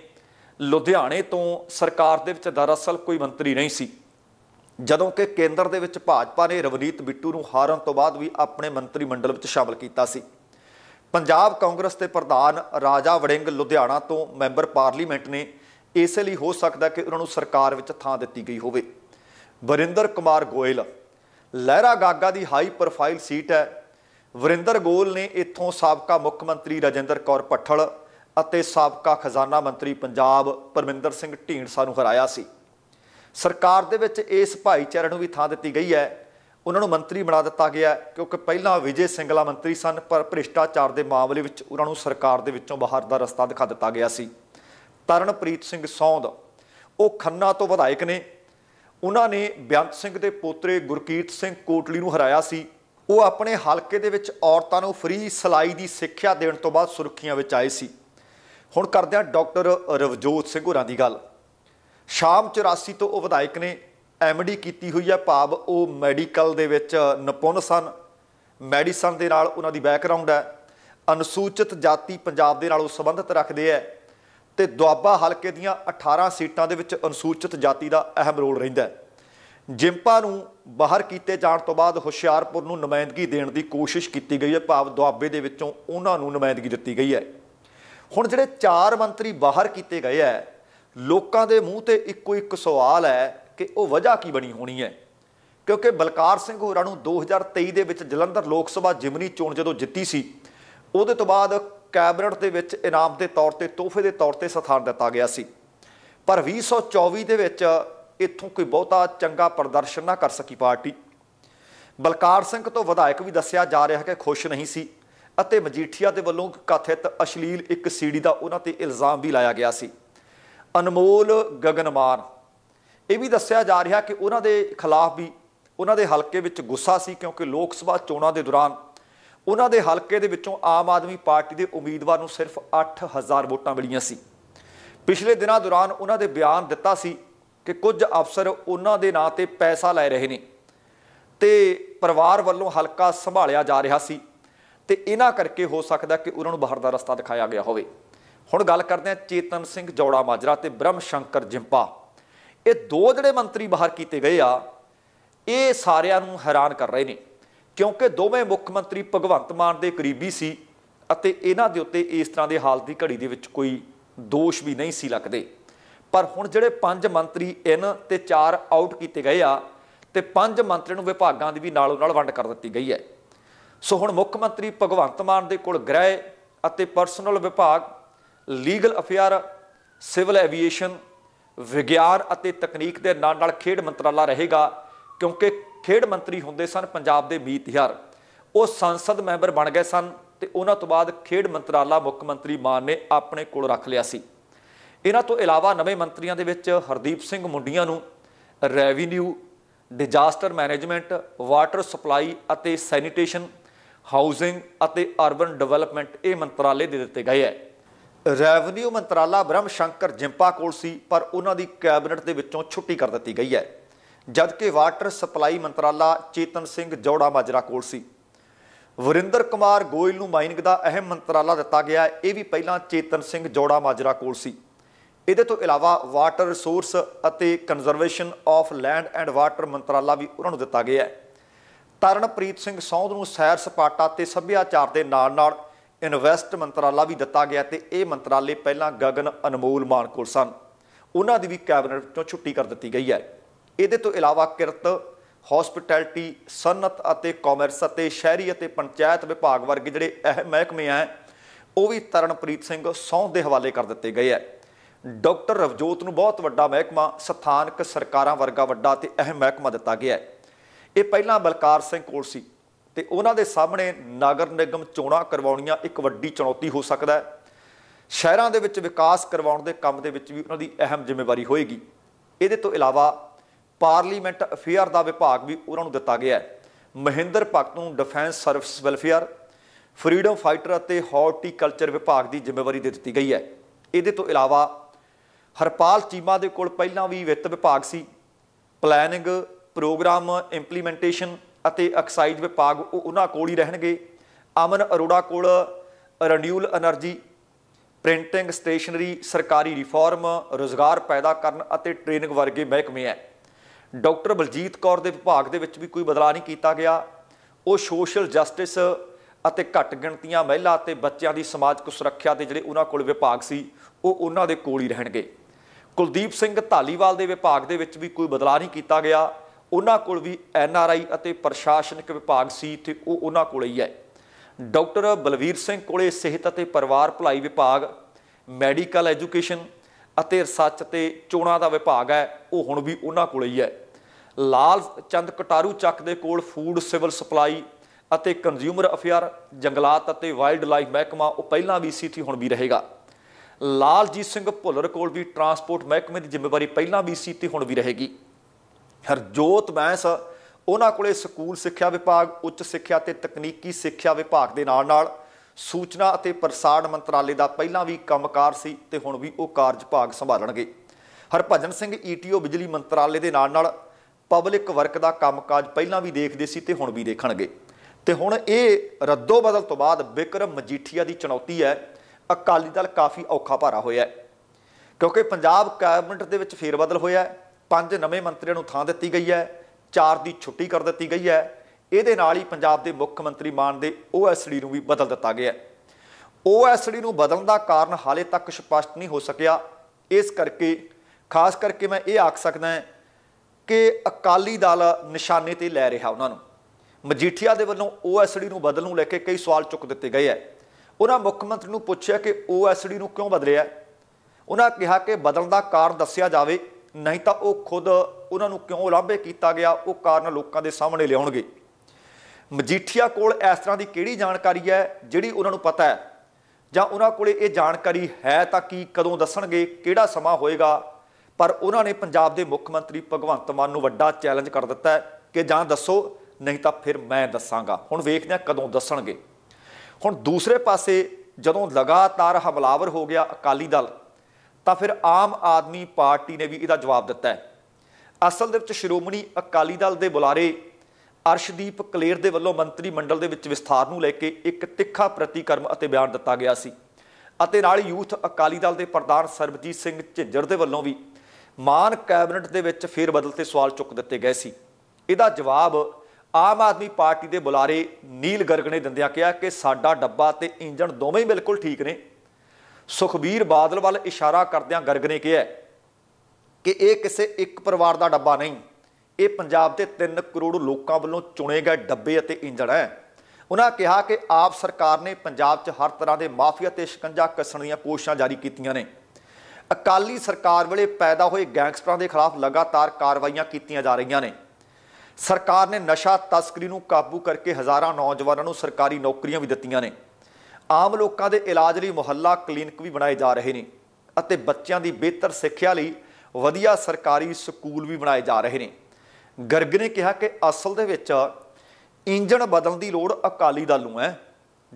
ਲੁਧਿਆਣੇ ਤੋਂ ਸਰਕਾਰ ਦੇ ਵਿੱਚ ਦਰਅਸਲ ਕੋਈ ਮੰਤਰੀ ਨਹੀਂ ਸੀ ਜਦੋਂ ਕਿ ਕੇਂਦਰ ਦੇ ਵਿੱਚ ਭਾਜਪਾ ਨੇ ਰਵਨੀਤ ਬਿੱਟੂ ਨੂੰ ਹਾਰਨ ਤੋਂ ਬਾਅਦ ਵੀ ਆਪਣੇ ਮੰਤਰੀ ਮੰਡਲ ਵਿੱਚ ਸ਼ਾਮਲ ਕੀਤਾ ਸੀ ਪੰਜਾਬ ਕਾਂਗਰਸ ਦੇ ਪ੍ਰਧਾਨ ਰਾਜਾ ਵੜਿੰਗ ਲੁਧਿਆਣਾ ਤੋਂ ਮੈਂਬਰ ਪਾਰਲੀਮੈਂਟ ਨੇ ਇਸੇ ਲਈ ਹੋ ਸਕਦਾ ਕਿ ਉਹਨਾਂ ਨੂੰ ਸਰਕਾਰ ਵਿੱਚ ਥਾਂ ਦਿੱਤੀ ਗਈ ਹੋਵੇ ਵਰਿੰਦਰ ਕੁਮਾਰ ਗੋਇਲ ਲਹਿਰਾ ਗਾਗਾ ਦੀ ਹਾਈ ਪ੍ਰੋਫਾਈਲ ਸੀਟ ਹੈ ਵਰਿੰਦਰ ਗੋਲ ਨੇ ਇੱਥੋਂ ਸਾਬਕਾ ਮੁੱਖ ਮੰਤਰੀ ਰਜਿੰਦਰ ਕੌਰ ਪੱਠਲ ਅਤੇ ਸਾਬਕਾ ਖਜ਼ਾਨਾ ਮੰਤਰੀ ਪੰਜਾਬ ਪਰਮਿੰਦਰ ਸਿੰਘ ਢੀਂਡਸਾ ਨੂੰ ਹਰਾਇਆ ਸੀ ਸਰਕਾਰ ਦੇ ਵਿੱਚ ਇਸ ਭਾਈਚਾਰੇ ਨੂੰ ਵੀ ਥਾਂ ਦਿੱਤੀ ਗਈ ਹੈ ਉਹਨਾਂ ਨੂੰ ਮੰਤਰੀ ਬਣਾ ਦਿੱਤਾ ਗਿਆ ਕਿਉਂਕਿ ਪਹਿਲਾਂ ਵਿਜੇ ਸਿੰਘਲਾ ਮੰਤਰੀ ਸਨ ਪਰ ਭ੍ਰਿਸ਼ਟਾਚਾਰ ਦੇ ਮਾਮਲੇ ਵਿੱਚ ਉਹਨਾਂ ਨੂੰ ਸਰਕਾਰ ਦੇ ਵਿੱਚੋਂ ਬਾਹਰ ਦਾ ਰਸਤਾ ਦਿਖਾ ਦਿੱਤਾ ਗਿਆ ਸੀ ਤਰਨਪ੍ਰੀਤ ਸਿੰਘ ਸੌਂਦ ਉਹ ਖੰਨਾ ਤੋਂ ਵਿਧਾਇਕ ਨੇ ਉਹਨਾਂ ਨੇ ਬਿਆੰਤ ਸਿੰਘ ਦੇ ਪੋਤਰੇ ਗੁਰਕੀਰਤ ਸਿੰਘ ਕੋਟਲੀ ਨੂੰ ਹਰਾਇਆ ਸੀ ਉਹ ਆਪਣੇ ਹਲਕੇ ਦੇ ਵਿੱਚ ਔਰਤਾਂ ਨੂੰ ਫ੍ਰੀ ਸਲਾਈ ਦੀ ਸਿੱਖਿਆ ਦੇਣ ਤੋਂ ਬਾਅਦ ਸੁਰੱਖੀਆਂ ਵਿੱਚ ਆਏ ਸੀ ਹੁਣ ਕਰਦੇ ਆ ਡਾਕਟਰ ਰਵਜੋਤ ਸਿੰਘ ਹੋਰਾਂ ਦੀ ਗੱਲ ਸ਼ਾਮ 84 ਤੋਂ ਉਹ ਵਿਧਾਇਕ ਨੇ ਐਮਡੀ ਕੀਤੀ ਹੋਈ ਹੈ ਭਾਵ ਉਹ ਮੈਡੀਕਲ ਦੇ ਵਿੱਚ ਨਿਪੁੰਨ ਸਨ ਮੈਡੀਸਨ ਦੇ ਨਾਲ ਉਹਨਾਂ ਦੀ ਬੈਕਗ੍ਰਾਉਂਡ ਹੈ ਅਨੁਸੂਚਿਤ ਜਾਤੀ ਪੰਜਾਬ ਦੇ ਨਾਲ ਉਹ ਸੰਬੰਧਿਤ ਰੱਖਦੇ ਹੈ ਤੇ ਦੁਆਬਾ ਹਲਕੇ ਦੀਆਂ 18 ਸੀਟਾਂ ਦੇ ਵਿੱਚ ਅਨੁਸੂਚਿਤ ਜਾਤੀ ਦਾ ਅਹਿਮ ਰੋਲ ਰਹਿੰਦਾ ਹੈ ਜਿੰਪਾ ਨੂੰ ਬਾਹਰ ਕੀਤੇ ਜਾਣ ਤੋਂ ਬਾਅਦ ਹੁਸ਼ਿਆਰਪੁਰ ਨੂੰ ਨੁਮਾਇੰਦਗੀ ਦੇਣ ਦੀ ਕੋਸ਼ਿਸ਼ ਕੀਤੀ ਗਈ ਹੈ ਭਾਵ ਦੁਆਬੇ ਦੇ ਵਿੱਚੋਂ ਉਹਨਾਂ ਨੂੰ ਨੁਮਾਇੰਦਗੀ ਦਿੱਤੀ ਗਈ ਹੈ ਹੁਣ ਜਿਹੜੇ ਚਾਰ ਮੰਤਰੀ ਬਾਹਰ ਕੀਤੇ ਗਏ ਐ ਲੋਕਾਂ ਦੇ ਮੂੰਹ ਤੇ ਇੱਕੋ ਇੱਕ ਸਵਾਲ ਹੈ ਕਿ ਉਹ ਵਜ੍ਹਾ ਕੀ ਬਣੀ ਹੋਣੀ ਹੈ ਕਿਉਂਕਿ ਬਲਕਾਰ ਸਿੰਘ ਹੋਰਾਂ ਨੂੰ 2023 ਦੇ ਵਿੱਚ ਜਲੰਧਰ ਲੋਕ ਸਭਾ ਜਿਮਨੀ ਚੋਣ ਜਦੋਂ ਜਿੱਤੀ ਸੀ ਉਹਦੇ ਤੋਂ ਬਾਅਦ ਕੈਬਨਟ ਦੇ ਵਿੱਚ ਇਨਾਮ ਦੇ ਤੌਰ ਤੇ ਤੋਹਫੇ ਦੇ ਤੌਰ ਤੇ ਸਥਾਨ ਦਿੱਤਾ ਗਿਆ ਸੀ ਪਰ 2024 ਦੇ ਵਿੱਚ ਇੱਥੋਂ ਕੋਈ ਬਹੁਤਾ ਚੰਗਾ ਪ੍ਰਦਰਸ਼ਨ ਨਾ ਕਰ ਸਕੀ ਪਾਰਟੀ ਬਲਕਾਰ ਸਿੰਘ ਤੋਂ ਵਿਧਾਇਕ ਵੀ ਦੱਸਿਆ ਜਾ ਰਿਹਾ ਕਿ ਖੁਸ਼ ਨਹੀਂ ਸੀ ਅਤੇ ਮਜੀਠੀਆ ਦੇ ਵੱਲੋਂ ਕਥਿਤ ਅਸ਼ਲੀਲ ਇੱਕ ਸੀੜੀ ਦਾ ਉਹਨਾਂ ਤੇ ਇਲਜ਼ਾਮ ਵੀ ਲਾਇਆ ਗਿਆ ਸੀ ਅਨਮੋਲ ਗਗਨਮਾਨ ਇਹ ਵੀ ਦੱਸਿਆ ਜਾ ਰਿਹਾ ਕਿ ਉਹਨਾਂ ਦੇ ਖਿਲਾਫ ਵੀ ਉਹਨਾਂ ਦੇ ਹਲਕੇ ਵਿੱਚ ਗੁੱਸਾ ਸੀ ਕਿਉਂਕਿ ਲੋਕ ਸਭਾ ਚੋਣਾਂ ਦੇ ਦੌਰਾਨ ਉਹਨਾਂ ਦੇ ਹਲਕੇ ਦੇ ਵਿੱਚੋਂ ਆਮ ਆਦਮੀ ਪਾਰਟੀ ਦੇ ਉਮੀਦਵਾਰ ਨੂੰ ਸਿਰਫ 8000 ਵੋਟਾਂ ਮਿਲੀਆਂ ਸੀ ਪਿਛਲੇ ਦਿਨਾਂ ਦੌਰਾਨ ਉਹਨਾਂ ਦੇ ਬਿਆਨ ਦਿੱਤਾ ਸੀ ਕਿ ਕੁਝ ਅਫਸਰ ਉਹਨਾਂ ਦੇ ਨਾਂ ਤੇ ਪੈਸਾ ਲੈ ਰਹੇ ਨੇ ਤੇ ਪਰਿਵਾਰ ਵੱਲੋਂ ਹਲਕਾ ਸੰਭਾਲਿਆ ਜਾ ਰਿਹਾ ਸੀ ਤੇ ਇਹਨਾਂ ਕਰਕੇ ਹੋ ਸਕਦਾ ਕਿ ਉਹਨਾਂ ਨੂੰ ਬਾਹਰ ਦਾ ਰਸਤਾ ਦਿਖਾਇਆ ਗਿਆ ਹੋਵੇ ਹੁਣ ਗੱਲ ਕਰਦੇ ਹਾਂ ਚੇਤਨ ਸਿੰਘ ਜੌੜਾ ਮਾਜਰਾ ਤੇ ਬ੍ਰਹਮ ਸ਼ੰਕਰ ਜਿੰਪਾ ਇਹ ਦੋ ਜਿਹੜੇ ਮੰਤਰੀ ਬਾਹਰ ਕੀਤੇ ਗਏ ਆ ਇਹ ਸਾਰਿਆਂ ਨੂੰ ਹੈਰਾਨ ਕਰ ਰਹੇ ਨੇ ਕਿਉਂਕਿ ਦੋਵੇਂ ਮੁੱਖ ਮੰਤਰੀ ਭਗਵੰਤ ਮਾਨ ਦੇ ਕਰੀਬੀ ਸੀ ਅਤੇ ਇਹਨਾਂ ਦੇ ਉੱਤੇ ਇਸ ਤਰ੍ਹਾਂ ਦੇ ਹਾਲਤ ਦੀ ਘੜੀ ਦੇ ਵਿੱਚ ਕੋਈ ਦੋਸ਼ ਵੀ ਨਹੀਂ ਸੀ ਲੱਗਦੇ ਪਰ ਹੁਣ ਜਿਹੜੇ ਪੰਜ ਮੰਤਰੀ ਇਨ ਤੇ ਚਾਰ ਆਊਟ ਕੀਤੇ ਗਏ ਆ ਤੇ ਪੰਜ ਮੰਤਰੀ ਨੂੰ ਵਿਭਾਗਾਂ ਦੀ ਵੀ ਨਾਲੋਂ ਨਾਲ ਵੰਡ ਕਰ ਦਿੱਤੀ ਗਈ ਹੈ ਸੋ ਹੁਣ ਮੁੱਖ ਮੰਤਰੀ ਭਗਵੰਤ ਮਾਨ ਦੇ ਕੋਲ ਗ੍ਰਹਿ ਅਤੇ ਪਰਸਨਲ ਵਿਭਾਗ ਲੀਗਲ ਅਫੇਅਰ ਸਿਵਲ ਐਵੀਏਸ਼ਨ ਵਿਗਿਆਨ ਅਤੇ ਤਕਨੀਕ ਦੇ ਨਾਲ ਨਾਲ ਖੇਡ ਮੰਤਰਾਲਾ ਰਹੇਗਾ ਕਿਉਂਕਿ ਖੇਡ ਮੰਤਰੀ ਹੁੰਦੇ ਸਨ ਪੰਜਾਬ ਦੇ ਮੀਤ ਯਾਰ ਉਹ ਸੰਸਦ ਮੈਂਬਰ ਬਣ ਗਏ ਸਨ ਤੇ ਉਹਨਾਂ ਤੋਂ ਬਾਅਦ ਖੇਡ ਮੰਤਰਾਲਾ ਮੁੱਖ ਮੰਤਰੀ ਮਾਨ ਨੇ ਆਪਣੇ ਕੋਲ ਰੱਖ ਲਿਆ ਸੀ ਇਹਨਾਂ ਤੋਂ ਇਲਾਵਾ ਨਵੇਂ ਮੰਤਰੀਆਂ ਦੇ ਵਿੱਚ ਹਰਦੀਪ ਸਿੰਘ ਮੁੰਡੀਆਂ ਨੂੰ revenue disaster management water supply ਅਤੇ ਸੈਨੀਟੇਸ਼ਨ ਹਾਊਸਿੰਗ ਅਤੇ ਅਰਬਨ ਡਿਵੈਲਪਮੈਂਟ ਇਹ ਮੰਤਰਾਲੇ ਦੇ ਦਿੱਤੇ ਗਏ ਹੈ ਰੈਵਨਿਊ ਮੰਤਰਾਲਾ ਬ੍ਰਹਮ ਸ਼ੰਕਰ ਜਿੰਪਾ ਕੋਲ ਸੀ ਪਰ ਉਹਨਾਂ ਦੀ ਕੈਬਨਿਟ ਦੇ ਵਿੱਚੋਂ ਛੁੱਟੀ ਕਰ ਦਿੱਤੀ ਗਈ ਹੈ ਜਦਕਿ ਵਾਟਰ ਸਪਲਾਈ ਮੰਤਰਾਲਾ ਚੇਤਨ ਸਿੰਘ ਜੋੜਾ ਮਾਜਰਾ ਕੋਲ ਸੀ ਵਰਿੰਦਰ ਕੁਮਾਰ ਗੋਇਲ ਨੂੰ ਮਾਈਨਿੰਗ ਦਾ ਅਹਿਮ ਮੰਤਰਾਲਾ ਦਿੱਤਾ ਗਿਆ ਇਹ ਵੀ ਪਹਿਲਾਂ ਚੇਤਨ ਸਿੰਘ ਜੋੜਾ ਮਾਜਰਾ ਕੋਲ ਸੀ ਇਹਦੇ ਤੋਂ ਇਲਾਵਾ ਵਾਟਰ ਰਿਸੋਰਸ ਅਤੇ conservation of land and water ਮੰਤਰਾਲਾ ਵੀ ਉਹਨਾਂ ਨੂੰ ਦਿੱਤਾ ਗਿਆ ਹੈ ਤਰਨਪ੍ਰੀਤ ਸਿੰਘ ਸੌਂਧ ਨੂੰ ਸੈਰ ਸਪਾਟਾ ਤੇ ਸੱਭਿਆਚਾਰ ਦੇ ਨਾਲ ਨਾਲ ਇਨਵੈਸਟ ਮੰਤਰਾਲਾ ਵੀ ਦਿੱਤਾ ਗਿਆ ਤੇ ਇਹ ਮੰਤਰਾਲੇ ਪਹਿਲਾਂ ਗਗਨ ਅਨਮੋਲ ਮਾਨ ਕੋਲ ਸਨ ਉਹਨਾਂ ਦੀ ਵੀ ਕੈਬਨਿਟ ਵਿੱਚੋਂ ਛੁੱਟੀ ਕਰ ਦਿੱਤੀ ਗਈ ਹੈ ਇਹਦੇ ਤੋਂ ਇਲਾਵਾ ਕਿਰਤ ਹਸਪਿਟੈਲਿਟੀ ਸਨਤ ਅਤੇ ਕਾਮਰਸ ਅਤੇ ਸ਼ਹਿਰੀ ਅਤੇ ਪੰਚਾਇਤ ਵਿਭਾਗ ਵਰਗੇ ਜਿਹੜੇ ਅਹਿਮ ਮਹਿਕਮੇ ਆ ਉਹ ਵੀ ਤਰਨਪ੍ਰੀਤ ਸਿੰਘ ਸੌਂ ਦੇ ਹਵਾਲੇ ਕਰ ਦਿੱਤੇ ਗਏ ਆ ਡਾਕਟਰ ਰਵਜੋਤ ਨੂੰ ਬਹੁਤ ਵੱਡਾ ਮਹਿਕਮਾ ਸਥਾਨਕ ਸਰਕਾਰਾਂ ਵਰਗਾ ਵੱਡਾ ਤੇ ਅਹਿਮ ਮਹਿਕਮਾ ਦਿੱਤਾ ਗਿਆ ਇਹ ਪਹਿਲਾਂ ਬਲਕਾਰ ਸਿੰਘ ਕੋਲ ਸੀ ਤੇ ਉਹਨਾਂ ਦੇ ਸਾਹਮਣੇ ਨਗਰ ਨਿਗਮ ਚੋਣਾਂ ਕਰਵਾਉਣੀਆਂ ਇੱਕ ਵੱਡੀ ਚੁਣੌਤੀ ਹੋ ਸਕਦਾ ਹੈ ਸ਼ਹਿਰਾਂ ਦੇ ਵਿੱਚ ਵਿਕਾਸ ਕਰਵਾਉਣ ਦੇ ਕੰਮ ਦੇ ਵਿੱਚ ਵੀ ਉਹਨਾਂ ਦੀ ਅਹਿਮ ਜ਼ਿੰਮੇਵਾਰੀ ਹੋਏਗੀ ਇਹਦੇ ਤੋਂ ਇਲਾਵਾ ਪਾਰਲੀਮੈਂਟ ਅਫੇਅਰ ਦਾ ਵਿਭਾਗ ਵੀ ਉਹਨਾਂ ਨੂੰ ਦਿੱਤਾ ਗਿਆ ਹੈ ਮਹਿੰਦਰ ਭਗਤ ਨੂੰ defence service welfare freedom fighter ਅਤੇ ਹਾਰਟੀਕਲਚਰ ਵਿਭਾਗ ਦੀ ਜ਼ਿੰਮੇਵਾਰੀ ਦੇ ਦਿੱਤੀ ਗਈ ਹੈ ਇਹਦੇ ਤੋਂ ਇਲਾਵਾ ਹਰਪਾਲ ਚੀਮਾ ਦੇ ਕੋਲ ਪਹਿਲਾਂ ਵੀ ਵਿੱਤ ਵਿਭਾਗ ਸੀ ਪਲੈਨਿੰਗ ਪ੍ਰੋਗਰਾਮ ਇੰਪਲੀਮੈਂਟੇਸ਼ਨ ਅਤੇ ਐਕਸਾਈਜ਼ ਵਿਭਾਗ ਉਹ ਉਹਨਾਂ ਕੋਲ ਹੀ ਰਹਿਣਗੇ ਅਮਨ ਅਰੋੜਾ ਕੋਲ ਰਿਨਿਊਲ એનર્ਜੀ ਪ੍ਰਿੰਟਿੰਗ ਸਟੇਸ਼ਨਰੀ ਸਰਕਾਰੀ ਰਿਫਾਰਮ ਰੋਜ਼ਗਾਰ ਪੈਦਾ ਕਰਨ ਅਤੇ ਟ੍ਰੇਨਿੰਗ ਵਰਗੇ ਮਹਿਕਮੇ ਹੈ ਡਾਕਟਰ ਬਲਜੀਤ ਕੌਰ ਦੇ ਵਿਭਾਗ ਦੇ ਵਿੱਚ ਵੀ ਕੋਈ ਬਦਲਾਅ ਨਹੀਂ ਕੀਤਾ ਗਿਆ ਉਹ ਸੋਸ਼ਲ ਜਸਟਿਸ ਅਤੇ ਘੱਟ ਗਿਣਤੀਆਂ ਮਹਿਲਾ ਅਤੇ ਬੱਚਿਆਂ ਦੀ ਸਮਾਜਿਕ ਸੁਰੱਖਿਆ ਦੇ ਜਿਹੜੇ ਉਹਨਾਂ ਕੋਲ ਵਿਭਾਗ ਸੀ ਉਹ ਉਹਨਾਂ ਦੇ ਕੋਲ ਹੀ ਰਹਿਣਗੇ ਕੁਲਦੀਪ ਸਿੰਘ ਧਾਲੀਵਾਲ ਦੇ ਵਿਭਾਗ ਦੇ ਵਿੱਚ ਵੀ ਕੋਈ ਬਦਲਾਅ ਨਹੀਂ ਕੀਤਾ ਗਿਆ ਉਹਨਾਂ ਕੋਲ ਵੀ ਐਨ ਆਰ ਆਈ ਅਤੇ ਪ੍ਰਸ਼ਾਸਨਿਕ ਵਿਭਾਗ ਸੀ ਤੇ ਉਹ ਉਹਨਾਂ ਕੋਲ ਹੀ ਹੈ ਡਾਕਟਰ ਬਲਵੀਰ ਸਿੰਘ ਕੋਲੇ ਸਿਹਤ ਅਤੇ ਪਰਿਵਾਰ ਭਲਾਈ ਵਿਭਾਗ ਮੈਡੀਕਲ ਐਜੂਕੇਸ਼ਨ ਅਤੇ ਸੱਚ ਤੇ ਚੋਣਾਂ ਦਾ ਵਿਭਾਗ ਹੈ ਉਹ ਹੁਣ ਵੀ ਉਹਨਾਂ ਕੋਲੇ ਹੀ ਹੈ ਲਾਲ ਚੰਦ ਕਟਾਰੂ ਚੱਕ ਦੇ ਕੋਲ ਫੂਡ ਸਿਵਲ ਸਪਲਾਈ ਅਤੇ ਕੰਜ਼ਿਊਮਰ ਅਫੇਅਰ ਜੰਗਲਾਤ ਅਤੇ ਵਾਈਲਡ ਲਾਈਫ ਮਹਿਕਮਾ ਉਹ ਪਹਿਲਾਂ ਵੀ ਸੀ ਸੀ ਹੁਣ ਵੀ ਰਹੇਗਾ ਲਾਲਜੀਤ ਸਿੰਘ ਭੁੱਲਰ ਕੋਲ ਵੀ ਟਰਾਂਸਪੋਰਟ ਮਹਿਕਮੇ ਦੀ ਜ਼ਿੰਮੇਵਾਰੀ ਪਹਿਲਾਂ ਵੀ ਸੀ ਤੇ ਹੁਣ ਵੀ ਰਹੇਗੀ ਹਰਜੋਤ ਬੈਂਸ ਉਹਨਾਂ ਕੋਲੇ ਸਕੂਲ ਸਿੱਖਿਆ ਵਿਭਾਗ ਉੱਚ ਸਿੱਖਿਆ ਤੇ ਤਕਨੀਕੀ ਸਿੱਖਿਆ ਵਿਭਾਗ ਦੇ ਨਾਲ ਨਾਲ ਸੂਚਨਾ ਅਤੇ ਪ੍ਰਸਾਰਣ ਮੰਤਰਾਲੇ ਦਾ ਪਹਿਲਾਂ ਵੀ ਕੰਮਕਾਰ ਸੀ ਤੇ ਹੁਣ ਵੀ ਉਹ ਕਾਰਜ ਭਾਗ ਸੰਭਾਲਣਗੇ ਹਰਭਜਨ ਸਿੰਘ ਈਟੀਓ ਬਿਜਲੀ ਮੰਤਰਾਲੇ ਦੇ ਨਾਲ ਨਾਲ ਪਬਲਿਕ ਵਰਕ ਦਾ ਕੰਮਕਾਜ ਪਹਿਲਾਂ ਵੀ ਦੇਖਦੇ ਸੀ ਤੇ ਹੁਣ ਵੀ ਦੇਖਣਗੇ ਤੇ ਹੁਣ ਇਹ ਰੱਦੋ ਬਦਲ ਤੋਂ ਬਾਅਦ ਬਿਕਰਮ ਮਜੀਠੀਆ ਦੀ ਚੁਣੌਤੀ ਹੈ ਅਕਾਲੀ ਦਲ ਕਾਫੀ ਔਖਾ ਭਾਰਾ ਹੋਇਆ ਹੈ ਕਿਉਂਕਿ ਪੰਜਾਬ ਕੈਬਨਿਟ ਦੇ ਵਿੱਚ ਫੇਰਬਦਲ ਹੋਇਆ ਹੈ ਪੰਜ ਨਵੇਂ ਮੰਤਰੀਆਂ ਨੂੰ ਥਾਂ ਦਿੱਤੀ ਗਈ ਹੈ ਚਾਰ ਦੀ ਛੁੱਟੀ ਕਰ ਦਿੱਤੀ ਗਈ ਹੈ ਇਹਦੇ ਨਾਲ ਹੀ ਪੰਜਾਬ ਦੇ ਮੁੱਖ ਮੰਤਰੀ ਮਾਨ ਦੇ ਓਐਸਡੀ ਨੂੰ ਵੀ ਬਦਲ ਦਿੱਤਾ ਗਿਆ ਹੈ ਓਐਸਡੀ ਨੂੰ ਬਦਲਣ ਦਾ ਕਾਰਨ ਹਾਲੇ ਤੱਕ ਸਪਸ਼ਟ ਨਹੀਂ ਹੋ ਸਕਿਆ ਇਸ ਕਰਕੇ ਖਾਸ ਕਰਕੇ ਮੈਂ ਇਹ ਆਖ ਸਕਦਾ ਹਾਂ ਕਿ ਅਕਾਲੀ ਦਲ ਨਿਸ਼ਾਨੇ ਤੇ ਲੈ ਰਿਹਾ ਉਹਨਾਂ ਨੂੰ ਮਜੀਠੀਆ ਦੇ ਵੱਲੋਂ ਓਐਸਡੀ ਨੂੰ ਬਦਲਣ ਨੂੰ ਲੈ ਕੇ ਕਈ ਸਵਾਲ ਚੁੱਕ ਦਿੱਤੇ ਗਏ ਹੈ ਉਹਨਾਂ ਮੁੱਖ ਮੰਤਰੀ ਨੂੰ ਪੁੱਛਿਆ ਕਿ ਓਐਸਡੀ ਨੂੰ ਕਿਉਂ ਬਦਲਿਆ ਉਹਨਾਂ ਕਿਹਾ ਕਿ ਬਦਲਣ ਦਾ ਕਾਰਨ ਦੱਸਿਆ ਜਾਵੇ ਨਹੀਂ ਤਾਂ ਉਹ ਖੁਦ ਉਹਨਾਂ ਨੂੰ ਕਿਉਂ ਉਲਾਂਭੇ ਕੀਤਾ ਗਿਆ ਉਹ ਕਾਰਨ ਲੋਕਾਂ ਦੇ ਸਾਹਮਣੇ ਲਿਆਉਣਗੇ ਮਜੀਠੀਆ ਕੋਲ ਇਸ ਤਰ੍ਹਾਂ ਦੀ ਕਿਹੜੀ ਜਾਣਕਾਰੀ ਹੈ ਜਿਹੜੀ ਉਹਨਾਂ ਨੂੰ ਪਤਾ ਹੈ ਜਾਂ ਉਹਨਾਂ ਕੋਲੇ ਇਹ ਜਾਣਕਾਰੀ ਹੈ ਤਾਂ ਕੀ ਕਦੋਂ ਦੱਸਣਗੇ ਕਿਹੜਾ ਸਮਾਂ ਹੋਏਗਾ ਪਰ ਉਹਨਾਂ ਨੇ ਪੰਜਾਬ ਦੇ ਮੁੱਖ ਮੰਤਰੀ ਭਗਵੰਤ ਮਾਨ ਨੂੰ ਵੱਡਾ ਚੈਲੰਜ ਕਰ ਦਿੱਤਾ ਹੈ ਕਿ ਜਾਂ ਦੱਸੋ ਨਹੀਂ ਤਾਂ ਫਿਰ ਮੈਂ ਦੱਸਾਂਗਾ ਹੁਣ ਵੇਖਦੇ ਹਾਂ ਕਦੋਂ ਦੱਸਣਗੇ ਹੁਣ ਦੂਸਰੇ ਪਾਸੇ ਜਦੋਂ ਲਗਾਤਾਰ ਹਮਲਾਵਰ ਹੋ ਗਿਆ ਅਕਾਲੀ ਦਲ ਤਾਂ ਫਿਰ ਆਮ ਆਦਮੀ ਪਾਰਟੀ ਨੇ ਵੀ ਇਹਦਾ ਜਵਾਬ ਦਿੱਤਾ ਹੈ ਅਸਲ ਦੇ ਵਿੱਚ ਸ਼੍ਰੋਮਣੀ ਅਕਾਲੀ ਦਲ ਦੇ ਬੁਲਾਰੇ ਅਰਸ਼ਦੀਪ ਕਲੇਰ ਦੇ ਵੱਲੋਂ ਮੰਤਰੀ ਮੰਡਲ ਦੇ ਵਿੱਚ ਵਿਸਥਾਰ ਨੂੰ ਲੈ ਕੇ ਇੱਕ ਤਿੱਖਾ ਪ੍ਰਤੀਕਰਮ ਅਤੇ ਬਿਆਨ ਦਿੱਤਾ ਗਿਆ ਸੀ ਅਤੇ ਨਾਲ ਯੂਥ ਅਕਾਲੀ ਦਲ ਦੇ ਪ੍ਰਧਾਨ ਸਰਬਜੀਤ ਸਿੰਘ ਝਿੱਜਰ ਦੇ ਵੱਲੋਂ ਵੀ ਮਾਨ ਕੈਬਨਿਟ ਦੇ ਵਿੱਚ ਫੇਰ ਬਦਲ ਤੇ ਸਵਾਲ ਚੁੱਕ ਦਿੱਤੇ ਗਏ ਸੀ ਇਹਦਾ ਜਵਾਬ ਆਮ ਆਦਮੀ ਪਾਰਟੀ ਦੇ ਬੁਲਾਰੇ ਨੀਲ ਗਰਗ ਨੇ ਦਿੰਦਿਆਂ ਕਿਹਾ ਕਿ ਸਾਡਾ ਡੱਬਾ ਤੇ ਇੰਜਣ ਦੋਵੇਂ ਹੀ ਬਿਲਕੁਲ ਠੀਕ ਨੇ ਸੁਖਬੀਰ ਬਾਦਲ ਵੱਲ ਇਸ਼ਾਰਾ ਕਰਦਿਆਂ ਗਰਗ ਨੇ ਕਿਹਾ ਕਿ ਇਹ ਕਿਸੇ ਇੱਕ ਪਰਿਵਾਰ ਦਾ ਡੱਬਾ ਨਹੀਂ ਇਹ ਪੰਜਾਬ ਦੇ 3 ਕਰੋੜ ਲੋਕਾਂ ਵੱਲੋਂ ਚੁਣੇ ਗਏ ਡੱਬੇ ਅਤੇ ਇੰਜਣ ਹੈ ਉਹਨਾਂ ਕਿਹਾ ਕਿ ਆਪ ਸਰਕਾਰ ਨੇ ਪੰਜਾਬ 'ਚ ਹਰ ਤਰ੍ਹਾਂ ਦੇ ਮਾਫੀਆ ਤੇ ਸ਼ਿਕੰਜਾ ਕੱਸਣ ਦੀਆਂ ਕੋਸ਼ਿਸ਼ਾਂ ਜਾਰੀ ਕੀਤੀਆਂ ਨੇ ਅਕਾਲੀ ਸਰਕਾਰ ਵੇਲੇ ਪੈਦਾ ਹੋਏ ਗੈਂਗਸਟਰਾਂ ਦੇ ਖਿਲਾਫ ਲਗਾਤਾਰ ਕਾਰਵਾਈਆਂ ਕੀਤੀਆਂ ਜਾ ਰਹੀਆਂ ਨੇ ਸਰਕਾਰ ਨੇ ਨਸ਼ਾ ਤਸਕਰੀ ਨੂੰ ਕਾਬੂ ਕਰਕੇ ਹਜ਼ਾਰਾਂ ਨੌਜਵਾਨਾਂ ਨੂੰ ਸਰਕਾਰੀ ਨੌਕਰੀਆਂ ਵੀ ਦਿੱਤੀਆਂ ਨੇ ਆਮ ਲੋਕਾਂ ਦੇ ਇਲਾਜ ਲਈ ਮੁਹੱਲਾ ਕਲੀਨਿਕ ਵੀ ਬਣਾਏ ਜਾ ਰਹੇ ਨੇ ਅਤੇ ਬੱਚਿਆਂ ਦੀ ਬਿਹਤਰ ਸਿੱਖਿਆ ਲਈ ਵਧੀਆ ਸਰਕਾਰੀ ਸਕੂਲ ਵੀ ਬਣਾਏ ਜਾ ਰਹੇ ਨੇ ਗਰਗ ਨੇ ਕਿਹਾ ਕਿ ਅਸਲ ਦੇ ਵਿੱਚ ਇੰਜਣ ਬਦਲਣ ਦੀ ਲੋੜ ਅਕਾਲੀ ਦਲ ਨੂੰ ਹੈ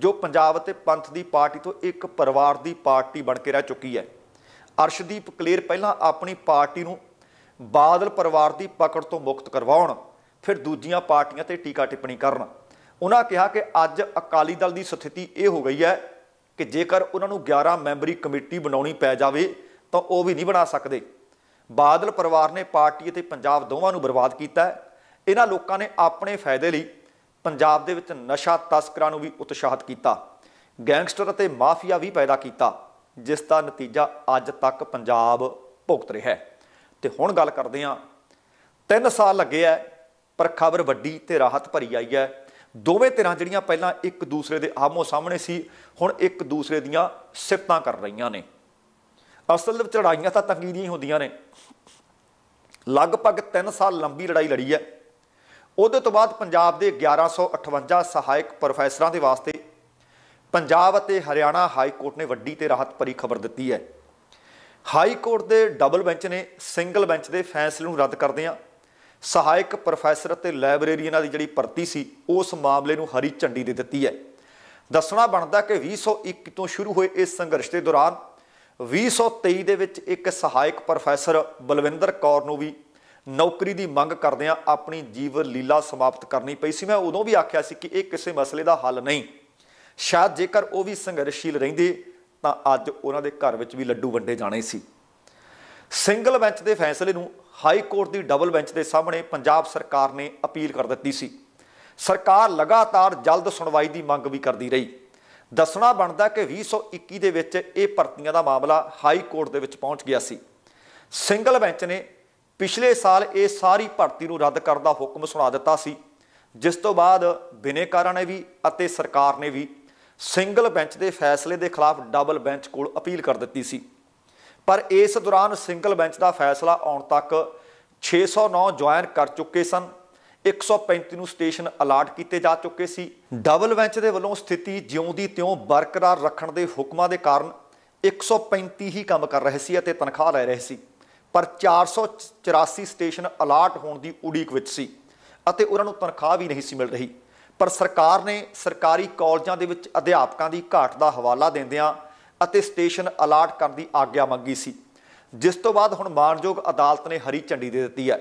ਜੋ ਪੰਜਾਬ ਅਤੇ ਪੰਥ ਦੀ ਪਾਰਟੀ ਤੋਂ ਇੱਕ ਪਰਿਵਾਰ ਦੀ ਪਾਰਟੀ ਬਣ ਕੇ ਰਹਿ ਚੁੱਕੀ ਹੈ ਅਰਸ਼ਦੀਪ ਕਲੇਰ ਪਹਿਲਾਂ ਆਪਣੀ ਪਾਰਟੀ ਨੂੰ ਬਾਦਲ ਪਰਿਵਾਰ ਦੀ ਪਕੜ ਤੋਂ ਮੁਕਤ ਕਰਵਾਉਣ ਫਿਰ ਦੂਜੀਆਂ ਪਾਰਟੀਆਂ ਤੇ ਟੀਕਾ ਟਿੱਪਣੀ ਕਰਨ ਉਹਨਾਂ ਕਿਹਾ ਕਿ ਅੱਜ ਅਕਾਲੀ ਦਲ ਦੀ ਸਥਿਤੀ ਇਹ ਹੋ ਗਈ ਹੈ ਕਿ ਜੇਕਰ ਉਹਨਾਂ ਨੂੰ 11 ਮੈਂਬਰੀ ਕਮੇਟੀ ਬਣਾਉਣੀ ਪੈ ਜਾਵੇ ਤਾਂ ਉਹ ਵੀ ਨਹੀਂ ਬਣਾ ਸਕਦੇ ਬਾਦਲ ਪਰਿਵਾਰ ਨੇ ਪਾਰਟੀ ਅਤੇ ਪੰਜਾਬ ਦੋਵਾਂ ਨੂੰ ਬਰਬਾਦ ਕੀਤਾ ਹੈ ਇਹਨਾਂ ਲੋਕਾਂ ਨੇ ਆਪਣੇ ਫਾਇਦੇ ਲਈ ਪੰਜਾਬ ਦੇ ਵਿੱਚ ਨਸ਼ਾ ਤਸਕਰਾਂ ਨੂੰ ਵੀ ਉਤਸ਼ਾਹਤ ਕੀਤਾ ਗੈਂਗਸਟਰ ਅਤੇ ਮਾਫੀਆ ਵੀ ਪੈਦਾ ਕੀਤਾ ਜਿਸ ਦਾ ਨਤੀਜਾ ਅੱਜ ਤੱਕ ਪੰਜਾਬ ਭੁਗਤ ਰਿਹਾ ਹੈ ਤੇ ਹੁਣ ਗੱਲ ਕਰਦੇ ਹਾਂ 3 ਸਾਲ ਲੱਗੇ ਐ ਪਰ ਖਬਰ ਵੱਡੀ ਤੇ ਰਾਹਤ ਭਰੀ ਆਈ ਹੈ ਦੋਵੇਂ ਧਿਰਾਂ ਜਿਹੜੀਆਂ ਪਹਿਲਾਂ ਇੱਕ ਦੂਸਰੇ ਦੇ ਆਮੋ ਸਾਹਮਣੇ ਸੀ ਹੁਣ ਇੱਕ ਦੂਸਰੇ ਦੀਆਂ ਸਿਫਤਾਂ ਕਰ ਰਹੀਆਂ ਨੇ ਅਸਲ ਵਿੱਚ ਲੜਾਈਆਂ ਤਾਂ ਤਕਰੀਰੀਆਂ ਹੁੰਦੀਆਂ ਨੇ ਲਗਭਗ 3 ਸਾਲ ਲੰਬੀ ਲੜਾਈ ਲੜੀ ਹੈ ਉਹਦੇ ਤੋਂ ਬਾਅਦ ਪੰਜਾਬ ਦੇ 1158 ਸਹਾਇਕ ਪ੍ਰੋਫੈਸਰਾਂ ਦੇ ਵਾਸਤੇ ਪੰਜਾਬ ਅਤੇ ਹਰਿਆਣਾ ਹਾਈ ਕੋਰਟ ਨੇ ਵੱਡੀ ਤੇ ਰਾਹਤ ਭਰੀ ਖਬਰ ਦਿੱਤੀ ਹੈ ਹਾਈ ਕੋਰਟ ਦੇ ਡਬਲ ਬੈਂਚ ਨੇ ਸਿੰਗਲ ਬੈਂਚ ਦੇ ਫੈਸਲੇ ਨੂੰ ਰੱਦ ਕਰਦਿਆਂ ਸਹਾਇਕ ਪ੍ਰੋਫੈਸਰ ਅਤੇ ਲਾਇਬ੍ਰੇਰੀਅਨਾਂ ਦੀ ਜਿਹੜੀ ਭਰਤੀ ਸੀ ਉਸ ਮਾਮਲੇ ਨੂੰ ਹਰੀ ਝੰਡੀ ਦੇ ਦਿੱਤੀ ਹੈ ਦੱਸਣਾ ਬਣਦਾ ਕਿ 2021 ਤੋਂ ਸ਼ੁਰੂ ਹੋਏ ਇਸ ਸੰਘਰਸ਼ ਦੇ ਦੌਰਾਨ 2023 ਦੇ ਵਿੱਚ ਇੱਕ ਸਹਾਇਕ ਪ੍ਰੋਫੈਸਰ ਬਲਵਿੰਦਰ ਕੌਰ ਨੂੰ ਵੀ ਨੌਕਰੀ ਦੀ ਮੰਗ ਕਰਦਿਆਂ ਆਪਣੀ ਜੀਵਨ ਲੀਲਾ ਸਮਾਪਤ ਕਰਨੀ ਪਈ ਸੀ ਮੈਂ ਉਦੋਂ ਵੀ ਆਖਿਆ ਸੀ ਕਿ ਇਹ ਕਿਸੇ ਮਸਲੇ ਦਾ ਹੱਲ ਨਹੀਂ ਸ਼ਾਇਦ ਜੇਕਰ ਉਹ ਵੀ ਸੰਘਰਸ਼ੀਲ ਰਹਿੰਦੇ ਤਾਂ ਅੱਜ ਉਹਨਾਂ ਦੇ ਘਰ ਵਿੱਚ ਵੀ ਲੱਡੂ ਵੰਡੇ ਜਾਣੇ ਸੀ ਸਿੰਗਲ ਬੈਂਚ ਦੇ ਫੈਸਲੇ ਨੂੰ ਹਾਈ ਕੋਰਟ ਦੀ ਡਬਲ ਬੈਂਚ ਦੇ ਸਾਹਮਣੇ ਪੰਜਾਬ ਸਰਕਾਰ ਨੇ ਅਪੀਲ ਕਰ ਦਿੱਤੀ ਸੀ ਸਰਕਾਰ ਲਗਾਤਾਰ ਜਲਦ ਸੁਣਵਾਈ ਦੀ ਮੰਗ ਵੀ ਕਰਦੀ ਰਹੀ ਦੱਸਣਾ ਬਣਦਾ ਕਿ 2021 ਦੇ ਵਿੱਚ ਇਹ ਭਰਤੀਆਂ ਦਾ ਮਾਮਲਾ ਹਾਈ ਕੋਰਟ ਦੇ ਵਿੱਚ ਪਹੁੰਚ ਗਿਆ ਸੀ ਸਿੰਗਲ ਬੈਂਚ ਨੇ ਪਿਛਲੇ ਸਾਲ ਇਹ ਸਾਰੀ ਭਰਤੀ ਨੂੰ ਰੱਦ ਕਰਨ ਦਾ ਹੁਕਮ ਸੁਣਾ ਦਿੱਤਾ ਸੀ ਜਿਸ ਤੋਂ ਬਾਅਦ ਬਿਨੇਕਾਰਾਂ ਨੇ ਵੀ ਅਤੇ ਸਰਕਾਰ ਨੇ ਵੀ ਸਿੰਗਲ ਬੈਂਚ ਦੇ ਫੈਸਲੇ ਦੇ ਖਿਲਾਫ ਡਬਲ ਬੈਂਚ ਕੋਲ ਅਪੀਲ ਕਰ ਦਿੱਤੀ ਸੀ ਪਰ ਇਸ ਦੌਰਾਨ ਸਿੰਗਲ ਬੈਂਚ ਦਾ ਫੈਸਲਾ ਆਉਣ ਤੱਕ 609 ਜੁਆਇਨ ਕਰ ਚੁੱਕੇ ਸਨ 135 ਨੂੰ ਸਟੇਸ਼ਨ ਅਲਾਟ ਕੀਤੇ ਜਾ ਚੁੱਕੇ ਸੀ ਡਬਲ ਬੈਂਚ ਦੇ ਵੱਲੋਂ ਸਥਿਤੀ ਜਿਉਂ ਦੀ ਤਿਉਂ ਬਰਕਰਾਰ ਰੱਖਣ ਦੇ ਹੁਕਮਾਂ ਦੇ ਕਾਰਨ 135 ਹੀ ਕੰਮ ਕਰ ਰਹੇ ਸੀ ਅਤੇ ਤਨਖਾਹ ਲੈ ਰਹੇ ਸੀ ਪਰ 484 ਸਟੇਸ਼ਨ ਅਲਾਟ ਹੋਣ ਦੀ ਉਡੀਕ ਵਿੱਚ ਸੀ ਅਤੇ ਉਹਨਾਂ ਨੂੰ ਤਨਖਾਹ ਵੀ ਨਹੀਂ ਸੀ ਮਿਲ ਰਹੀ ਪਰ ਸਰਕਾਰ ਨੇ ਸਰਕਾਰੀ ਕਾਲਜਾਂ ਦੇ ਵਿੱਚ ਅਧਿਆਪਕਾਂ ਦੀ ਘਾਟ ਦਾ ਹਵਾਲਾ ਦਿੰਦਿਆਂ ਅਤੇ ਸਟੇਸ਼ਨ ਅਲਾਟ ਕਰਨ ਦੀ ਆਗਿਆ ਮੰਗੀ ਸੀ ਜਿਸ ਤੋਂ ਬਾਅਦ ਹੁਣ ਮਾਨਯੋਗ ਅਦਾਲਤ ਨੇ ਹਰੀ ਝੰਡੀ ਦੇ ਦਿੱਤੀ ਹੈ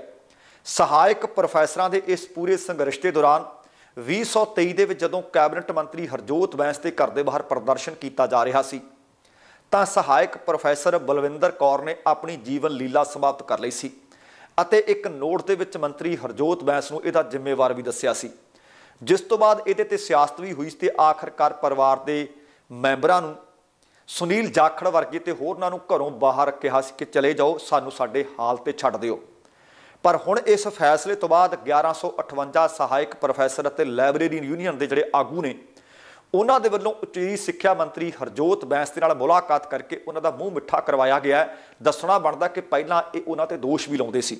ਸਹਾਇਕ ਪ੍ਰੋਫੈਸਰਾਂ ਦੇ ਇਸ ਪੂਰੇ ਸੰਘਰਸ਼ ਦੇ ਦੌਰਾਨ 2023 ਦੇ ਵਿੱਚ ਜਦੋਂ ਕੈਬਨਿਟ ਮੰਤਰੀ ਹਰਜੋਤ ਬੈਂਸ ਦੇ ਘਰ ਦੇ ਬਾਹਰ ਪ੍ਰਦਰਸ਼ਨ ਕੀਤਾ ਜਾ ਰਿਹਾ ਸੀ ਤਾਂ ਸਹਾਇਕ ਪ੍ਰੋਫੈਸਰ ਬਲਵਿੰਦਰ ਕੌਰ ਨੇ ਆਪਣੀ ਜੀਵਨ ਲੀਲਾ ਸਮਾਪਤ ਕਰ ਲਈ ਸੀ ਅਤੇ ਇੱਕ ਨੋਟ ਦੇ ਵਿੱਚ ਮੰਤਰੀ ਹਰਜੋਤ ਬੈਂਸ ਨੂੰ ਇਹਦਾ ਜ਼ਿੰਮੇਵਾਰ ਵੀ ਦੱਸਿਆ ਸੀ ਜਿਸ ਤੋਂ ਬਾਅਦ ਇਹਦੇ ਤੇ ਸਿਆਸਤ ਵੀ ਹੋਈ ਤੇ ਆਖਰਕਾਰ ਪਰਿਵਾਰ ਦੇ ਮੈਂਬਰਾਂ ਨੂੰ ਸੁਨੀਲ ਜਾਖੜ ਵਰਗੇ ਤੇ ਹੋਰਨਾਂ ਨੂੰ ਘਰੋਂ ਬਾਹਰ ਕਿਹਾ ਸੀ ਕਿ ਚਲੇ ਜਾਓ ਸਾਨੂੰ ਸਾਡੇ ਹਾਲ ਤੇ ਛੱਡ ਦਿਓ ਪਰ ਹੁਣ ਇਸ ਫੈਸਲੇ ਤੋਂ ਬਾਅਦ 1158 ਸਹਾਇਕ ਪ੍ਰੋਫੈਸਰ ਅਤੇ ਲਾਇਬ੍ਰੇਰੀ ਯੂਨੀਅਨ ਦੇ ਜਿਹੜੇ ਆਗੂ ਨੇ ਉਹਨਾਂ ਦੇ ਵੱਲੋਂ ਉੱਚੀ ਸਿੱਖਿਆ ਮੰਤਰੀ ਹਰਜੋਤ ਬੈਂਸ ਦੇ ਨਾਲ ਮੁਲਾਕਾਤ ਕਰਕੇ ਉਹਨਾਂ ਦਾ ਮੂੰਹ ਮਿੱਠਾ ਕਰਵਾਇਆ ਗਿਆ ਦੱਸਣਾ ਬਣਦਾ ਕਿ ਪਹਿਲਾਂ ਇਹ ਉਹਨਾਂ ਤੇ ਦੋਸ਼ ਵੀ ਲਾਉਂਦੇ ਸੀ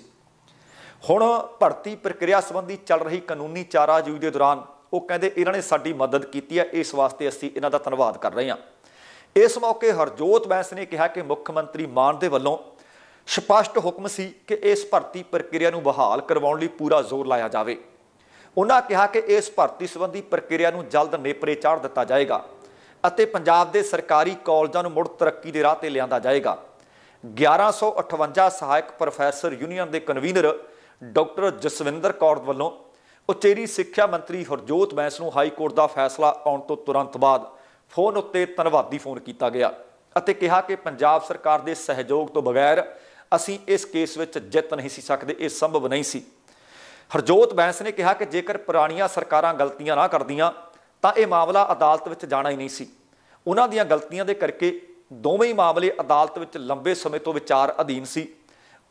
ਹੁਣ ਭਰਤੀ ਪ੍ਰਕਿਰਿਆ ਸੰਬੰਧੀ ਚੱਲ ਰਹੀ ਕਾਨੂੰਨੀ ਚਾਰਾਜੂਈ ਦੇ ਦੌਰਾਨ ਉਹ ਕਹਿੰਦੇ ਇਹਨਾਂ ਨੇ ਸਾਡੀ ਮਦਦ ਕੀਤੀ ਹੈ ਇਸ ਵਾਸਤੇ ਅਸੀਂ ਇਹਨਾਂ ਦਾ ਧੰਨਵਾਦ ਕਰ ਰਹੇ ਹਾਂ ਇਸ ਮੌਕੇ ਹਰਜੋਤ ਬੈਂਸ ਨੇ ਕਿਹਾ ਕਿ ਮੁੱਖ ਮੰਤਰੀ ਮਾਨ ਦੇ ਵੱਲੋਂ ਸਪਸ਼ਟ ਹੁਕਮ ਸੀ ਕਿ ਇਸ ਭਰਤੀ ਪ੍ਰਕਿਰਿਆ ਨੂੰ ਬਹਾਲ ਕਰਵਾਉਣ ਲਈ ਪੂਰਾ ਜ਼ੋਰ ਲਾਇਆ ਜਾਵੇ ਉਹਨਾਂ ਕਿਹਾ ਕਿ ਇਸ ਭਰਤੀ ਸੰਬੰਧੀ ਪ੍ਰਕਿਰਿਆ ਨੂੰ ਜਲਦ ਨੇਪਰੇ ਚਾੜ ਦਿੱਤਾ ਜਾਏਗਾ ਅਤੇ ਪੰਜਾਬ ਦੇ ਸਰਕਾਰੀ ਕਾਲਜਾਂ ਨੂੰ ਮੁੜ ਤਰੱਕੀ ਦੇ ਰਾਹ ਤੇ ਲਿਆਂਦਾ ਜਾਏਗਾ 1158 ਸਹਾਇਕ ਪ੍ਰੋਫੈਸਰ ਯੂਨੀਅਨ ਦੇ ਕਨਵੀਨਰ ਡਾਕਟਰ ਜਸਵਿੰਦਰ ਕੌਰ ਵੱਲੋਂ ਉਚੇਰੀ ਸਿੱਖਿਆ ਮੰਤਰੀ ਹਰਜੋਤ ਬੈਂਸ ਨੂੰ ਹਾਈ ਕੋਰਟ ਦਾ ਫੈਸਲਾ ਆਉਣ ਤੋਂ ਤੁਰੰਤ ਬਾਅਦ ਫੋਨ ਉੱਤੇ ਧੰਨਵਾਦੀ ਫੋਨ ਕੀਤਾ ਗਿਆ ਅਤੇ ਕਿਹਾ ਕਿ ਪੰਜਾਬ ਸਰਕਾਰ ਦੇ ਸਹਿਯੋਗ ਤੋਂ ਬਗੈਰ ਅਸੀਂ ਇਸ ਕੇਸ ਵਿੱਚ ਜਿੱਤ ਨਹੀਂ ਸੀ ਸਕਦੇ ਇਹ ਸੰਭਵ ਨਹੀਂ ਸੀ ਹਰਜੋਤ ਬੈਂਸ ਨੇ ਕਿਹਾ ਕਿ ਜੇਕਰ ਪੁਰਾਣੀਆਂ ਸਰਕਾਰਾਂ ਗਲਤੀਆਂ ਨਾ ਕਰਦੀਆਂ ਤਾਂ ਇਹ ਮਾਮਲਾ ਅਦਾਲਤ ਵਿੱਚ ਜਾਣਾ ਹੀ ਨਹੀਂ ਸੀ ਉਹਨਾਂ ਦੀਆਂ ਗਲਤੀਆਂ ਦੇ ਕਰਕੇ ਦੋਵੇਂ ਹੀ ਮਾਮਲੇ ਅਦਾਲਤ ਵਿੱਚ ਲੰਬੇ ਸਮੇਂ ਤੋਂ ਵਿਚਾਰ ਅਧੀਨ ਸੀ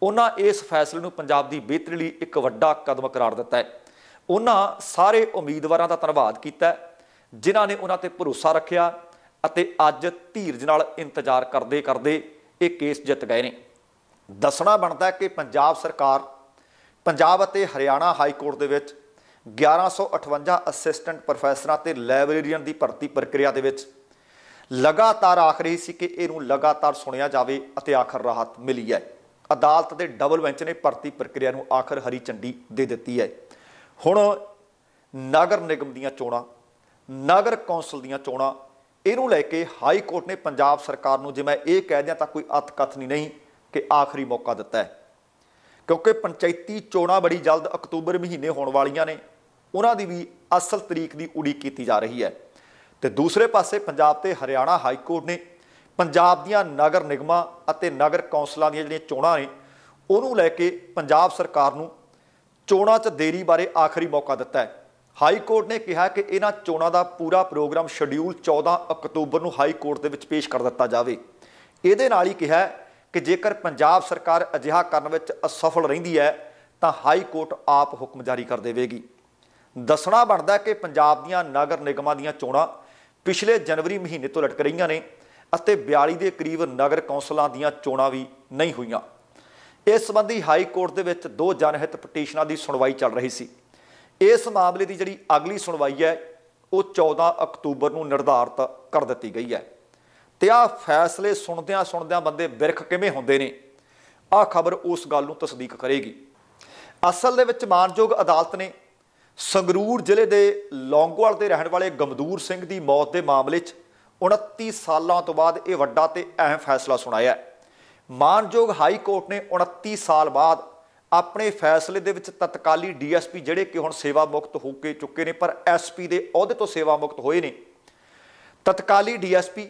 ਉਹਨਾਂ ਇਸ ਫੈਸਲੇ ਨੂੰ ਪੰਜਾਬ ਦੀ ਬਿਹਤਰੀ ਲਈ ਇੱਕ ਵੱਡਾ ਕਦਮ ਕਰਾਰ ਦਿੱਤਾ ਹੈ ਉਹਨਾਂ ਸਾਰੇ ਉਮੀਦਵਾਰਾਂ ਦਾ ਧੰਨਵਾਦ ਕੀਤਾ ਜਿਨ੍ਹਾਂ ਨੇ ਉਹਨਾਂ ਤੇ ਭਰੋਸਾ ਰੱਖਿਆ ਅਤੇ ਅੱਜ ਧੀਰਜ ਨਾਲ ਇੰਤਜ਼ਾਰ ਕਰਦੇ ਕਰਦੇ ਇਹ ਕੇਸ ਜਿੱਤ ਗਏ ਨੇ ਦੱਸਣਾ ਬਣਦਾ ਕਿ ਪੰਜਾਬ ਸਰਕਾਰ ਪੰਜਾਬ ਅਤੇ ਹਰਿਆਣਾ ਹਾਈ ਕੋਰਟ ਦੇ ਵਿੱਚ 1158 ਅਸਿਸਟੈਂਟ ਪ੍ਰੋਫੈਸਰਾਂ ਤੇ ਲਾਇਬ੍ਰੇਰੀਅਨ ਦੀ ਭਰਤੀ ਪ੍ਰਕਿਰਿਆ ਦੇ ਵਿੱਚ ਲਗਾਤਾਰ ਆਖ ਰਹੀ ਸੀ ਕਿ ਇਹਨੂੰ ਲਗਾਤਾਰ ਸੁਣਿਆ ਜਾਵੇ ਅਤੇ ਆਖਰ ਰਾਹਤ ਮਿਲੀ ਹੈ ਅਦਾਲਤ ਦੇ ਡਬਲ ਬੈਂਚ ਨੇ ਭਰਤੀ ਪ੍ਰਕਿਰਿਆ ਨੂੰ ਆਖਰ ਹਰੀ ਝੰਡੀ ਦੇ ਦਿੱਤੀ ਹੈ ਹੁਣ ਨਗਰ ਨਿਗਮ ਦੀਆਂ ਚੋਣਾਂ ਨਗਰ ਕੌਂਸਲ ਦੀਆਂ ਚੋਣਾਂ ਇਹਨੂੰ ਲੈ ਕੇ ਹਾਈ ਕੋਰਟ ਨੇ ਪੰਜਾਬ ਸਰਕਾਰ ਨੂੰ ਜੇ ਮੈਂ ਇਹ ਕਹਿ ਦਿਆਂ ਤਾਂ ਕੋਈ ਅਤਕਥਨੀ ਨਹੀਂ ਕਿ ਆਖਰੀ ਮੌਕਾ ਦਿੱਤਾ ਹੈ ਕਿਉਂਕਿ ਪੰਚਾਇਤੀ ਚੋਣਾਂ ਬੜੀ ਜਲਦ ਅਕਤੂਬਰ ਮਹੀਨੇ ਹੋਣ ਵਾਲੀਆਂ ਨੇ ਉਹਨਾਂ ਦੀ ਵੀ ਅਸਲ ਤਰੀਕ ਦੀ ਉਡੀਕ ਕੀਤੀ ਜਾ ਰਹੀ ਹੈ ਤੇ ਦੂਸਰੇ ਪਾਸੇ ਪੰਜਾਬ ਤੇ ਹਰਿਆਣਾ ਹਾਈ ਕੋਰਟ ਨੇ ਪੰਜਾਬ ਦੀਆਂ ਨਗਰ ਨਿਗਮਾਂ ਅਤੇ ਨਗਰ ਕੌਂਸਲਾਂ ਦੀਆਂ ਜਿਹੜੀਆਂ ਚੋਣਾਂ ਨੇ ਉਹਨੂੰ ਲੈ ਕੇ ਪੰਜਾਬ ਸਰਕਾਰ ਨੂੰ ਚੋਣਾਂ 'ਚ ਦੇਰੀ ਬਾਰੇ ਆਖਰੀ ਮੌਕਾ ਦਿੱਤਾ ਹੈ ਹਾਈ ਕੋਰਟ ਨੇ ਕਿਹਾ ਕਿ ਇਹਨਾਂ ਚੋਣਾਂ ਦਾ ਪੂਰਾ ਪ੍ਰੋਗਰਾਮ ਸ਼ਡਿਊਲ 14 ਅਕਤੂਬਰ ਨੂੰ ਹਾਈ ਕੋਰਟ ਦੇ ਵਿੱਚ ਪੇਸ਼ ਕਰ ਦਿੱਤਾ ਜਾਵੇ ਇਹਦੇ ਨਾਲ ਹੀ ਕਿਹਾ ਕਿ ਜੇਕਰ ਪੰਜਾਬ ਸਰਕਾਰ ਅਜਿਹਾ ਕਰਨ ਵਿੱਚ ਅਸਫਲ ਰਹਿੰਦੀ ਹੈ ਤਾਂ ਹਾਈ ਕੋਰਟ ਆਪ ਹੁਕਮ ਜਾਰੀ ਕਰ ਦੇਵੇਗੀ ਦੱਸਣਾ ਬਣਦਾ ਕਿ ਪੰਜਾਬ ਦੀਆਂ ਨਗਰ ਨਿਗਮਾਂ ਦੀਆਂ ਚੋਣਾਂ ਪਿਛਲੇ ਜਨਵਰੀ ਮਹੀਨੇ ਤੋਂ ਲਟਕ ਰਹੀਆਂ ਨੇ ਅਤੇ 42 ਦੇ ਕਰੀਬ ਨਗਰ ਕੌਂਸਲਾਂ ਦੀਆਂ ਚੋਣਾਂ ਵੀ ਨਹੀਂ ਹੋਈਆਂ ਇਸ ਸੰਬੰਧੀ ਹਾਈ ਕੋਰਟ ਦੇ ਵਿੱਚ ਦੋ ਜਨਹਿਤ ਪਟੀਸ਼ਨਾਂ ਦੀ ਸੁਣਵਾਈ ਚੱਲ ਰਹੀ ਸੀ ਇਸ ਮਾਮਲੇ ਦੀ ਜਿਹੜੀ ਅਗਲੀ ਸੁਣਵਾਈ ਹੈ ਉਹ 14 ਅਕਤੂਬਰ ਨੂੰ ਨਿਰਧਾਰਤ ਕਰ ਦਿੱਤੀ ਗਈ ਹੈ ਤੇ ਆ ਫੈਸਲੇ ਸੁਣਦਿਆਂ ਸੁਣਦਿਆਂ ਬੰਦੇ ਬਿਰਖ ਕਿਵੇਂ ਹੁੰਦੇ ਨੇ ਆ ਖਬਰ ਉਸ ਗੱਲ ਨੂੰ ਤਸਦੀਕ ਕਰੇਗੀ ਅਸਲ ਦੇ ਵਿੱਚ ਮਾਨਯੋਗ ਅਦਾਲਤ ਨੇ ਸੰਗਰੂਰ ਜ਼ਿਲ੍ਹੇ ਦੇ ਲੌਂਗੋਵਾਲ ਦੇ ਰਹਿਣ ਵਾਲੇ ਗਮਦੂਰ ਸਿੰਘ ਦੀ ਮੌਤ ਦੇ ਮਾਮਲੇ 'ਚ 29 ਸਾਲਾਂ ਤੋਂ ਬਾਅਦ ਇਹ ਵੱਡਾ ਤੇ ਅਹਿਮ ਫੈਸਲਾ ਸੁਣਾਇਆ ਮਾਨਯੋਗ ਹਾਈ ਕੋਰਟ ਨੇ 29 ਸਾਲ ਬਾਅਦ ਆਪਣੇ ਫੈਸਲੇ ਦੇ ਵਿੱਚ ਤਤਕਾਲੀ ਡੀਐਸਪੀ ਜਿਹੜੇ ਕਿ ਹੁਣ ਸੇਵਾ ਮੁਕਤ ਹੋ ਕੇ ਚੁੱਕੇ ਨੇ ਪਰ ਐਸਪੀ ਦੇ ਅਹੁਦੇ ਤੋਂ ਸੇਵਾ ਮੁਕਤ ਹੋਏ ਨੇ ਤਤਕਾਲੀ ਡੀਐਸਪੀ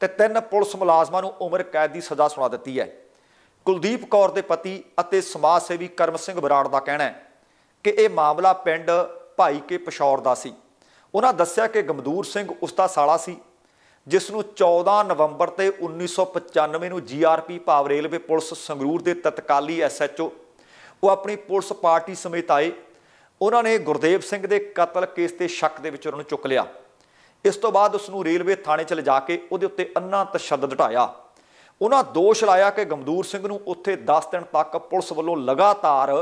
ਤੇ ਤਿੰਨ ਪੁਲਿਸ ਮੁਲਾਜ਼ਮਾਂ ਨੂੰ ਉਮਰ ਕੈਦ ਦੀ ਸਜ਼ਾ ਸੁਣਾ ਦਿੱਤੀ ਹੈ ਕੁਲਦੀਪ ਕੌਰ ਦੇ ਪਤੀ ਅਤੇ ਸਮਾਜ ਸੇਵੀ ਕਰਮ ਸਿੰਘ ਬਰਾੜ ਦਾ ਕਹਿਣਾ ਹੈ ਕਿ ਇਹ ਮਾਮਲਾ ਪਿੰਡ ਭਾਈ ਕੇ ਪਸ਼ੌਰ ਦਾ ਸੀ ਉਹਨਾਂ ਦੱਸਿਆ ਕਿ ਗਮਦੂਰ ਸਿੰਘ ਉਸ ਦਾ ਸਾਲਾ ਸੀ ਜਿਸ ਨੂੰ 14 ਨਵੰਬਰ ਤੇ 1995 ਨੂੰ ਜੀਆਰਪੀ ਭਾਵ ਰੇਲਵੇ ਪੁਲਿਸ ਸੰਗਰੂਰ ਦੇ ਤਤਕਾਲੀ ਐਸਐਚਓ ਉਹ ਆਪਣੀ ਪੁਲਿਸ ਪਾਰਟੀ ਸਮੇਤ ਆਏ ਉਹਨਾਂ ਨੇ ਗੁਰਦੇਵ ਸਿੰਘ ਦੇ ਕਤਲ ਕੇਸ ਤੇ ਸ਼ੱਕ ਦੇ ਵਿੱਚ ਉਹਨਾਂ ਨੂੰ ਚੁੱਕ ਲਿਆ ਇਸ ਤੋਂ ਬਾਅਦ ਉਸ ਨੂੰ ਰੇਲਵੇ ਥਾਣੇ 'ਚ ਲਿਜਾ ਕੇ ਉਹਦੇ ਉੱਤੇ ਅੰਨਾ ਤਸ਼ੱਦਦ ਢਾਇਆ ਉਹਨਾਂ ਦੋਸ਼ ਲਾਇਆ ਕਿ ਗਮਦੂਰ ਸਿੰਘ ਨੂੰ ਉੱਥੇ 10 ਦਿਨ ਤੱਕ ਪੁਲਿਸ ਵੱਲੋਂ ਲਗਾਤਾਰ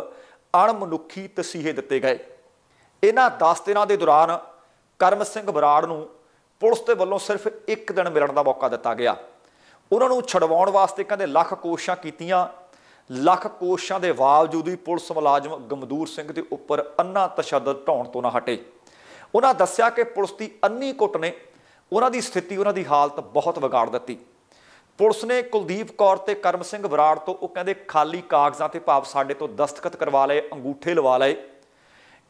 ਅਣਮਨੁੱਖੀ ਤਸੀਹੇ ਦਿੱਤੇ ਗਏ ਇਹਨਾਂ 10 ਦਿਨਾਂ ਦੇ ਦੌਰਾਨ ਕਰਮ ਸਿੰਘ ਬਰਾੜ ਨੂੰ ਪੁਲਿਸ ਦੇ ਵੱਲੋਂ ਸਿਰਫ ਇੱਕ ਦਿਨ ਮਿਲਣ ਦਾ ਮੌਕਾ ਦਿੱਤਾ ਗਿਆ ਉਹਨਾਂ ਨੂੰ ਛਡਵਾਉਣ ਵਾਸਤੇ ਕਹਿੰਦੇ ਲੱਖ ਕੋਸ਼ਿਸ਼ਾਂ ਕੀਤੀਆਂ ਲੱਖ ਕੋਸ਼ਿਸ਼ਾਂ ਦੇ ਬਾਵਜੂਦ ਵੀ ਪੁਲਿਸ ਮੁਲਾਜ਼ਮ ਗਮਦੂਰ ਸਿੰਘ ਦੇ ਉੱਪਰ ਅੰਨਾ ਤਸ਼ੱਦਦ ਢਾਉਣ ਤੋਂ ਨਾ ਹਟੇ ਉਹਨਾਂ ਦੱਸਿਆ ਕਿ ਪੁਲਿਸ ਦੀ ਅੰਨੀ ਕੁੱਟ ਨੇ ਉਹਨਾਂ ਦੀ ਸਥਿਤੀ ਉਹਨਾਂ ਦੀ ਹਾਲਤ ਬਹੁਤ ਵਿਗਾੜ ਦਿੱਤੀ ਪੁਲਿਸ ਨੇ ਕੁਲਦੀਪ ਕੌਰ ਤੇ ਕਰਮ ਸਿੰਘ ਬਰਾੜ ਤੋਂ ਉਹ ਕਹਿੰਦੇ ਖਾਲੀ ਕਾਗਜ਼ਾਂ ਤੇ ਭਾਵ ਸਾਡੇ ਤੋਂ ਦਸਤਖਤ ਕਰਵਾ ਲਏ ਅੰਗੂਠੇ ਲਵਾ ਲਏ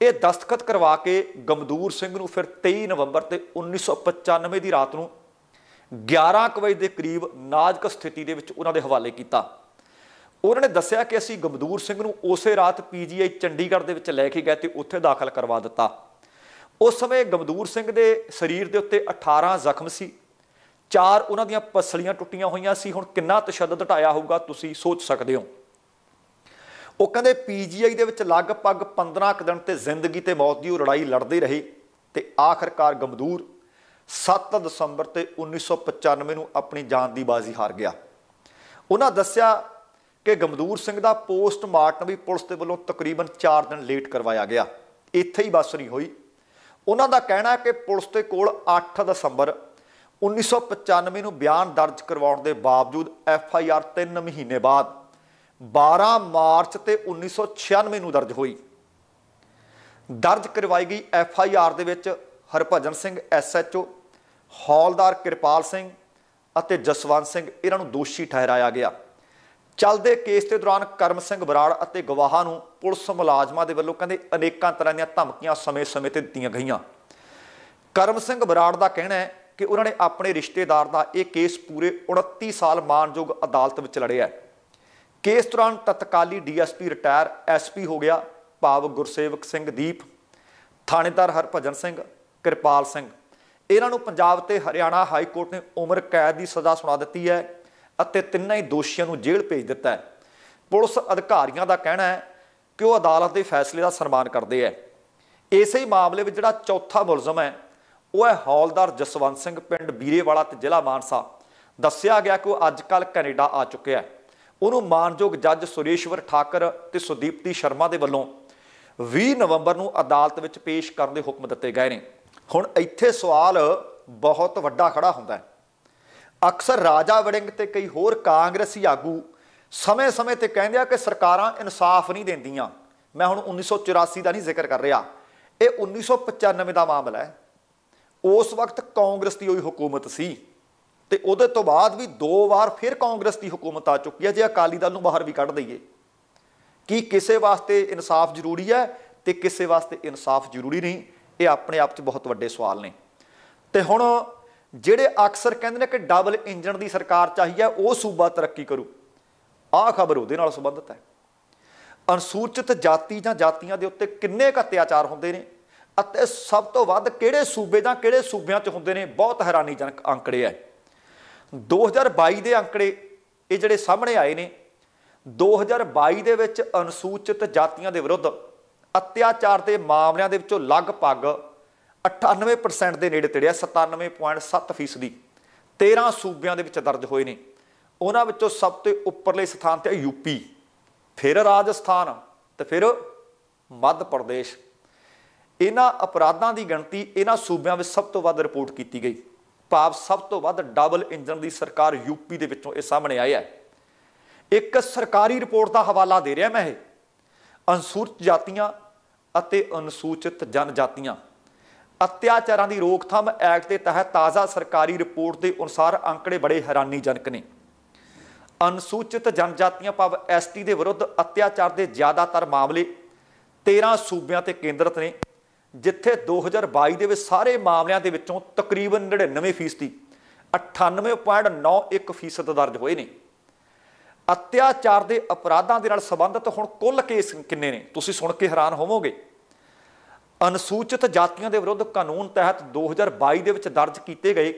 ਇਹ ਦਸਤਖਤ ਕਰਵਾ ਕੇ ਗਮਦੂਰ ਸਿੰਘ ਨੂੰ ਫਿਰ 23 ਨਵੰਬਰ ਤੇ 1995 ਦੀ ਰਾਤ ਨੂੰ 11 ਵਜੇ ਦੇ ਕਰੀਬ ਨਾਜ਼ੁਕ ਸਥਿਤੀ ਦੇ ਵਿੱਚ ਉਹਨਾਂ ਦੇ ਹਵਾਲੇ ਕੀਤਾ ਉਹਨਾਂ ਨੇ ਦੱਸਿਆ ਕਿ ਅਸੀਂ ਗਮਦੂਰ ਸਿੰਘ ਨੂੰ ਉਸੇ ਰਾਤ ਪੀਜੀਆਈ ਚੰਡੀਗੜ੍ਹ ਦੇ ਵਿੱਚ ਲੈ ਕੇ ਗਏ ਤੇ ਉੱਥੇ ਦਾਖਲ ਕਰਵਾ ਦਿੱਤਾ ਉਸ ਸਮੇਂ ਗਮਦੂਰ ਸਿੰਘ ਦੇ ਸਰੀਰ ਦੇ ਉੱਤੇ 18 ਜ਼ਖਮ ਸੀ ਚਾਰ ਉਹਨਾਂ ਦੀਆਂ ਪਸਲੀਆਂ ਟੁੱਟੀਆਂ ਹੋਈਆਂ ਸੀ ਹੁਣ ਕਿੰਨਾ ਤਸ਼ੱਦਦ ਟਾਇਆ ਹੋਊਗਾ ਤੁਸੀਂ ਸੋਚ ਸਕਦੇ ਹੋ ਉਹ ਕਹਿੰਦੇ ਪੀਜੀਆਈ ਦੇ ਵਿੱਚ ਲਗਭਗ 15 ਦਿਨ ਤੇ ਜ਼ਿੰਦਗੀ ਤੇ ਮੌਤ ਦੀ ਉਹ ਲੜਾਈ ਲੜਦੇ ਰਹੇ ਤੇ ਆਖਰਕਾਰ ਗਮਦੂਰ 7 ਦਸੰਬਰ ਤੇ 1995 ਨੂੰ ਆਪਣੀ ਜਾਨ ਦੀ ਬਾਜ਼ੀ ਹਾਰ ਗਿਆ ਉਹਨਾਂ ਦੱਸਿਆ ਕਿ ਗਮਦੂਰ ਸਿੰਘ ਦਾ ਪੋਸਟਮਾਰਟਮ ਵੀ ਪੁਲਿਸ ਦੇ ਵੱਲੋਂ ਤਕਰੀਬਨ 4 ਦਿਨ ਲੇਟ ਕਰਵਾਇਆ ਗਿਆ ਇੱਥੇ ਹੀ ਬਸ ਨਹੀਂ ਹੋਈ ਉਹਨਾਂ ਦਾ ਕਹਿਣਾ ਹੈ ਕਿ ਪੁਲਿਸ ਦੇ ਕੋਲ 8 ਦਸੰਬਰ 1995 ਨੂੰ ਬਿਆਨ ਦਰਜ ਕਰਵਾਉਣ ਦੇ ਬਾਵਜੂਦ ਐਫ ਆਈ ਆਰ 3 ਮਹੀਨੇ ਬਾਅਦ 12 ਮਾਰਚ ਤੇ 1996 ਨੂੰ ਦਰਜ ਹੋਈ ਦਰਜ ਕਰਵਾਈ ਗਈ ਐਫ ਆਈ ਆਰ ਦੇ ਵਿੱਚ Harbhajan Singh S H O ਹੌਲਦਾਰ ਕਿਰਪਾਲ ਸਿੰਘ ਅਤੇ ਜਸਵੰਤ ਸਿੰਘ ਇਹਨਾਂ ਨੂੰ ਦੋਸ਼ੀ ਠਹਿਰਾਇਆ ਗਿਆ ਚਲਦੇ ਕੇਸ ਦੇ ਦੌਰਾਨ ਕਰਮ ਸਿੰਘ ਬਰਾੜ ਅਤੇ ਗਵਾਹਾਂ ਨੂੰ ਪੁਲਿਸ ਮੁਲਾਜ਼ਮਾਂ ਦੇ ਵੱਲੋਂ ਕਹਿੰਦੇ ਅਨੇਕਾਂ ਤਰ੍ਹਾਂ ਦੀਆਂ ਧਮਕੀਆਂ ਸਮੇਂ-ਸਮੇਂ ਤੇ ਦਿੱਤੀਆਂ ਗਈਆਂ ਕਰਮ ਸਿੰਘ ਬਰਾੜ ਦਾ ਕਹਿਣਾ ਹੈ ਕਿ ਉਹਨਾਂ ਨੇ ਆਪਣੇ ਰਿਸ਼ਤੇਦਾਰ ਦਾ ਇਹ ਕੇਸ ਪੂਰੇ 29 ਸਾਲ ਮਾਨਯੋਗ ਅਦਾਲਤ ਵਿੱਚ ਲੜਿਆ ਕੇਸ ਦੌਰਾਨ ਤਤਕਾਲੀ ਡੀਐਸਪੀ ਰਿਟਾਇਰ ਐਸਪੀ ਹੋ ਗਿਆ ਭਾਵ ਗੁਰਸੇਵਕ ਸਿੰਘ ਦੀਪ ਥਾਣੇਦਾਰ ਹਰਭਜਨ ਸਿੰਘ ਕਿਰਪਾਲ ਸਿੰਘ ਇਹਨਾਂ ਨੂੰ ਪੰਜਾਬ ਤੇ ਹਰਿਆਣਾ ਹਾਈ ਕੋਰਟ ਨੇ ਉਮਰ ਕੈਦ ਦੀ ਸਜ਼ਾ ਸੁਣਾ ਦਿੱਤੀ ਹੈ ਅਤੇ ਤਿੰਨਾਂ ਹੀ ਦੋਸ਼ੀਆਂ ਨੂੰ ਜੇਲ੍ਹ ਭੇਜ ਦਿੱਤਾ ਹੈ ਪੁਲਿਸ ਅਧਿਕਾਰੀਆਂ ਦਾ ਕਹਿਣਾ ਹੈ ਕਿ ਉਹ ਅਦਾਲਤ ਦੇ ਫੈਸਲੇ ਦਾ ਸਨਮਾਨ ਕਰਦੇ ਹੈ ਇਸੇ ਹੀ ਮਾਮਲੇ ਵਿੱਚ ਜਿਹੜਾ ਚੌਥਾ ਮੁਲਜ਼ਮ ਹੈ ਉਹ ਹੈ ਹੌਲਦਾਰ ਜਸਵੰਤ ਸਿੰਘ ਪਿੰਡ ਬੀਰੇਵਾਲਾ ਤੇ ਜ਼ਿਲ੍ਹਾ ਮਾਨਸਾ ਦੱਸਿਆ ਗਿਆ ਕਿ ਉਹ ਅੱਜਕੱਲ ਕੈਨੇਡਾ ਆ ਚੁੱਕਿਆ ਹੈ ਉਹਨੂੰ ਮਾਨਯੋਗ ਜੱਜ ਸੁਰੇਸ਼ਵਰ ਠਾਕਰ ਤੇ ਸੁਦੀਪਤੀ ਸ਼ਰਮਾ ਦੇ ਵੱਲੋਂ 20 ਨਵੰਬਰ ਨੂੰ ਅਦਾਲਤ ਵਿੱਚ ਪੇਸ਼ ਕਰਨ ਦੇ ਹੁਕਮ ਦਿੱਤੇ ਗਏ ਨੇ ਹੁਣ ਇੱਥੇ ਸਵਾਲ ਬਹੁਤ ਵੱਡਾ ਖੜਾ ਹੁੰਦਾ ਹੈ ਅਕਸਰ ਰਾਜਾ ਵੜਿੰਗ ਤੇ ਕਈ ਹੋਰ ਕਾਂਗਰਸੀ ਆਗੂ ਸਮੇਂ-ਸਮੇਂ ਤੇ ਕਹਿੰਦੇ ਆ ਕਿ ਸਰਕਾਰਾਂ ਇਨਸਾਫ ਨਹੀਂ ਦਿੰਦੀਆਂ ਮੈਂ ਹੁਣ 1984 ਦਾ ਨਹੀਂ ਜ਼ਿਕਰ ਕਰ ਰਿਹਾ ਇਹ 1995 ਦਾ ਮਾਮਲਾ ਹੈ ਉਸ ਵਕਤ ਕਾਂਗਰਸ ਦੀ ਹੋਈ ਹਕੂਮਤ ਸੀ ਤੇ ਉਹਦੇ ਤੋਂ ਬਾਅਦ ਵੀ ਦੋ ਵਾਰ ਫਿਰ ਕਾਂਗਰਸ ਦੀ ਹਕੂਮਤ ਆ ਚੁੱਕੀ ਹੈ ਜੇ ਅਕਾਲੀ ਦਲ ਨੂੰ ਬਾਹਰ ਵੀ ਕੱਢ ਦਈਏ ਕਿ ਕਿਸੇ ਵਾਸਤੇ ਇਨਸਾਫ ਜ਼ਰੂਰੀ ਹੈ ਤੇ ਕਿਸੇ ਵਾਸਤੇ ਇਨਸਾਫ ਜ਼ਰੂਰੀ ਨਹੀਂ ਇਹ ਆਪਣੇ ਆਪ 'ਚ ਬਹੁਤ ਵੱਡੇ ਸਵਾਲ ਨੇ ਤੇ ਹੁਣ ਜਿਹੜੇ ਅਕਸਰ ਕਹਿੰਦੇ ਨੇ ਕਿ ਡਬਲ ਇੰਜਨ ਦੀ ਸਰਕਾਰ ਚਾਹੀਏ ਉਹ ਸੂਬਾ ਤਰੱਕੀ ਕਰੂ ਆਹ ਖਬਰ ਉਹਦੇ ਨਾਲ ਸੰਬੰਧਿਤ ਹੈ ਅਨਸੂਚਿਤ ਜਾਤੀ ਜਾਂ ਜਾਤੀਆਂ ਦੇ ਉੱਤੇ ਕਿੰਨੇ ਘਤਿਆਚਾਰ ਹੁੰਦੇ ਨੇ ਅਤੇ ਸਭ ਤੋਂ ਵੱਧ ਕਿਹੜੇ ਸੂਬੇ ਜਾਂ ਕਿਹੜੇ ਸੂਬਿਆਂ 'ਚ ਹੁੰਦੇ ਨੇ ਬਹੁਤ ਹੈਰਾਨੀਜਨਕ ਅੰਕੜੇ ਹੈ 2022 ਦੇ ਅੰਕੜੇ ਇਹ ਜਿਹੜੇ ਸਾਹਮਣੇ ਆਏ ਨੇ 2022 ਦੇ ਵਿੱਚ ਅਨਸੂਚਿਤ ਜਾਤੀਆਂ ਦੇ ਵਿਰੁੱਧ ਅਤਿਆਚਾਰ ਦੇ ਮਾਮਲਿਆਂ ਦੇ ਵਿੱਚੋਂ ਲਗਭਗ 98% ਦੇ ਨੇੜੇ ਤੇੜਿਆ 97.7% ਦੀ 13 ਸੂਬਿਆਂ ਦੇ ਵਿੱਚ ਦਰਜ ਹੋਏ ਨੇ ਉਹਨਾਂ ਵਿੱਚੋਂ ਸਭ ਤੋਂ ਉੱਪਰਲੇ ਸਥਾਨ ਤੇ ਯੂਪੀ ਫਿਰ ਰਾਜਸਥਾਨ ਤੇ ਫਿਰ ਮੱਧ ਪ੍ਰਦੇਸ਼ ਇਹਨਾਂ ਅਪਰਾਧਾਂ ਦੀ ਗਿਣਤੀ ਇਹਨਾਂ ਸੂਬਿਆਂ ਵਿੱਚ ਸਭ ਤੋਂ ਵੱਧ ਰਿਪੋਰਟ ਕੀਤੀ ਗਈ ਭਾਵ ਸਭ ਤੋਂ ਵੱਧ ਡਬਲ ਇੰਜਨ ਦੀ ਸਰਕਾਰ ਯੂਪੀ ਦੇ ਵਿੱਚੋਂ ਇਹ ਸਾਹਮਣੇ ਆਇਆ ਹੈ ਇੱਕ ਸਰਕਾਰੀ ਰਿਪੋਰਟ ਦਾ ਹਵਾਲਾ ਦੇ ਰਿਹਾ ਮੈਂ ਇਹ ਅਨਸੂਚਿਤ ਜਾਤੀਆਂ ਅਤੇ ਅਨਸੂਚਿਤ ਜਨਜਾਤੀਆਂ ਅਤਿਆਚਾਰਾਂ ਦੀ ਰੋਕਥਾਮ ਐਕਟ ਦੇ ਤਹਿਤ ਤਾਜ਼ਾ ਸਰਕਾਰੀ ਰਿਪੋਰਟ ਦੇ ਅਨੁਸਾਰ ਅੰਕੜੇ ਬੜੇ ਹੈਰਾਨੀਜਨਕ ਨੇ ਅਨਸੂਚਿਤ ਜਨਜਾਤੀਆਂ ਭਾਵ ਐਸਟੀ ਦੇ ਵਿਰੁੱਧ ਅਤਿਆਚਾਰ ਦੇ ਜ਼ਿਆਦਾਤਰ ਮਾਮਲੇ 13 ਸੂਬਿਆਂ ਤੇ ਕੇਂਦਰਿਤ ਨੇ ਜਿੱਥੇ 2022 ਦੇ ਵਿੱਚ ਸਾਰੇ ਮਾਮਲਿਆਂ ਦੇ ਵਿੱਚੋਂ ਤਕਰੀਬਨ 99% 98.91% ਦਰਜ ਹੋਏ ਨੇ ਅਤਿਆਚਾਰ ਦੇ ਅਪਰਾਧਾਂ ਦੇ ਨਾਲ ਸੰਬੰਧਿਤ ਹੁਣ ਕੁੱਲ ਕੇਸ ਕਿੰਨੇ ਨੇ ਤੁਸੀਂ ਸੁਣ ਕੇ ਹੈਰਾਨ ਹੋਵੋਗੇ ਅਨਸੂਚਿਤ ਜਾਤੀਆਂ ਦੇ ਵਿਰੁੱਧ ਕਾਨੂੰਨ ਤਹਿਤ 2022 ਦੇ ਵਿੱਚ ਦਰਜ ਕੀਤੇ ਗਏ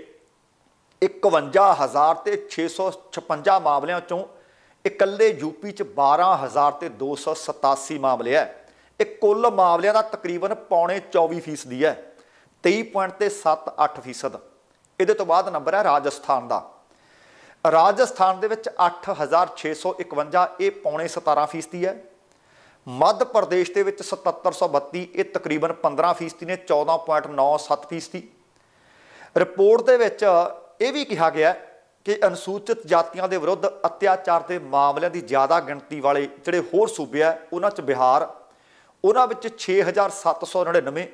51000 ਤੇ 656 ਮਾਮਲਿਆਂ ਚੋਂ ਇਕੱਲੇ ਯੂਪੀ ਚ 12000 ਤੇ 287 ਮਾਮਲੇ ਹੈ ਇਹ ਕੁੱਲ ਮਾਮਲਿਆਂ ਦਾ ਤਕਰੀਬਨ ਪੌਣੇ 24% ਹੈ 23.78% ਇਹਦੇ ਤੋਂ ਬਾਅਦ ਨੰਬਰ ਹੈ ਰਾਜਸਥਾਨ ਦਾ ਰਾਜਸਥਾਨ ਦੇ ਵਿੱਚ 8651 ਇਹ ਪੌਣੇ 17% ਹੈ ਮੱਧ ਪ੍ਰਦੇਸ਼ ਦੇ ਵਿੱਚ 7732 ਇਹ ਤਕਰੀਬਨ 15% ਨੇ 14.97% ਰਿਪੋਰਟ ਦੇ ਵਿੱਚ ਇਹ ਵੀ ਕਿਹਾ ਗਿਆ ਕਿ ਅਨੁਸੂਚਿਤ ਜਾਤੀਆਂ ਦੇ ਵਿਰੁੱਧ ਅਤਿਆਚਾਰ ਦੇ ਮਾਮਲਿਆਂ ਦੀ ਜ਼ਿਆਦਾ ਗਿਣਤੀ ਵਾਲੇ ਜਿਹੜੇ ਹੋਰ ਸੂਬੇ ਆ ਉਹਨਾਂ 'ਚ ਬਿਹਾਰ ਉਹਨਾਂ ਵਿੱਚ 6799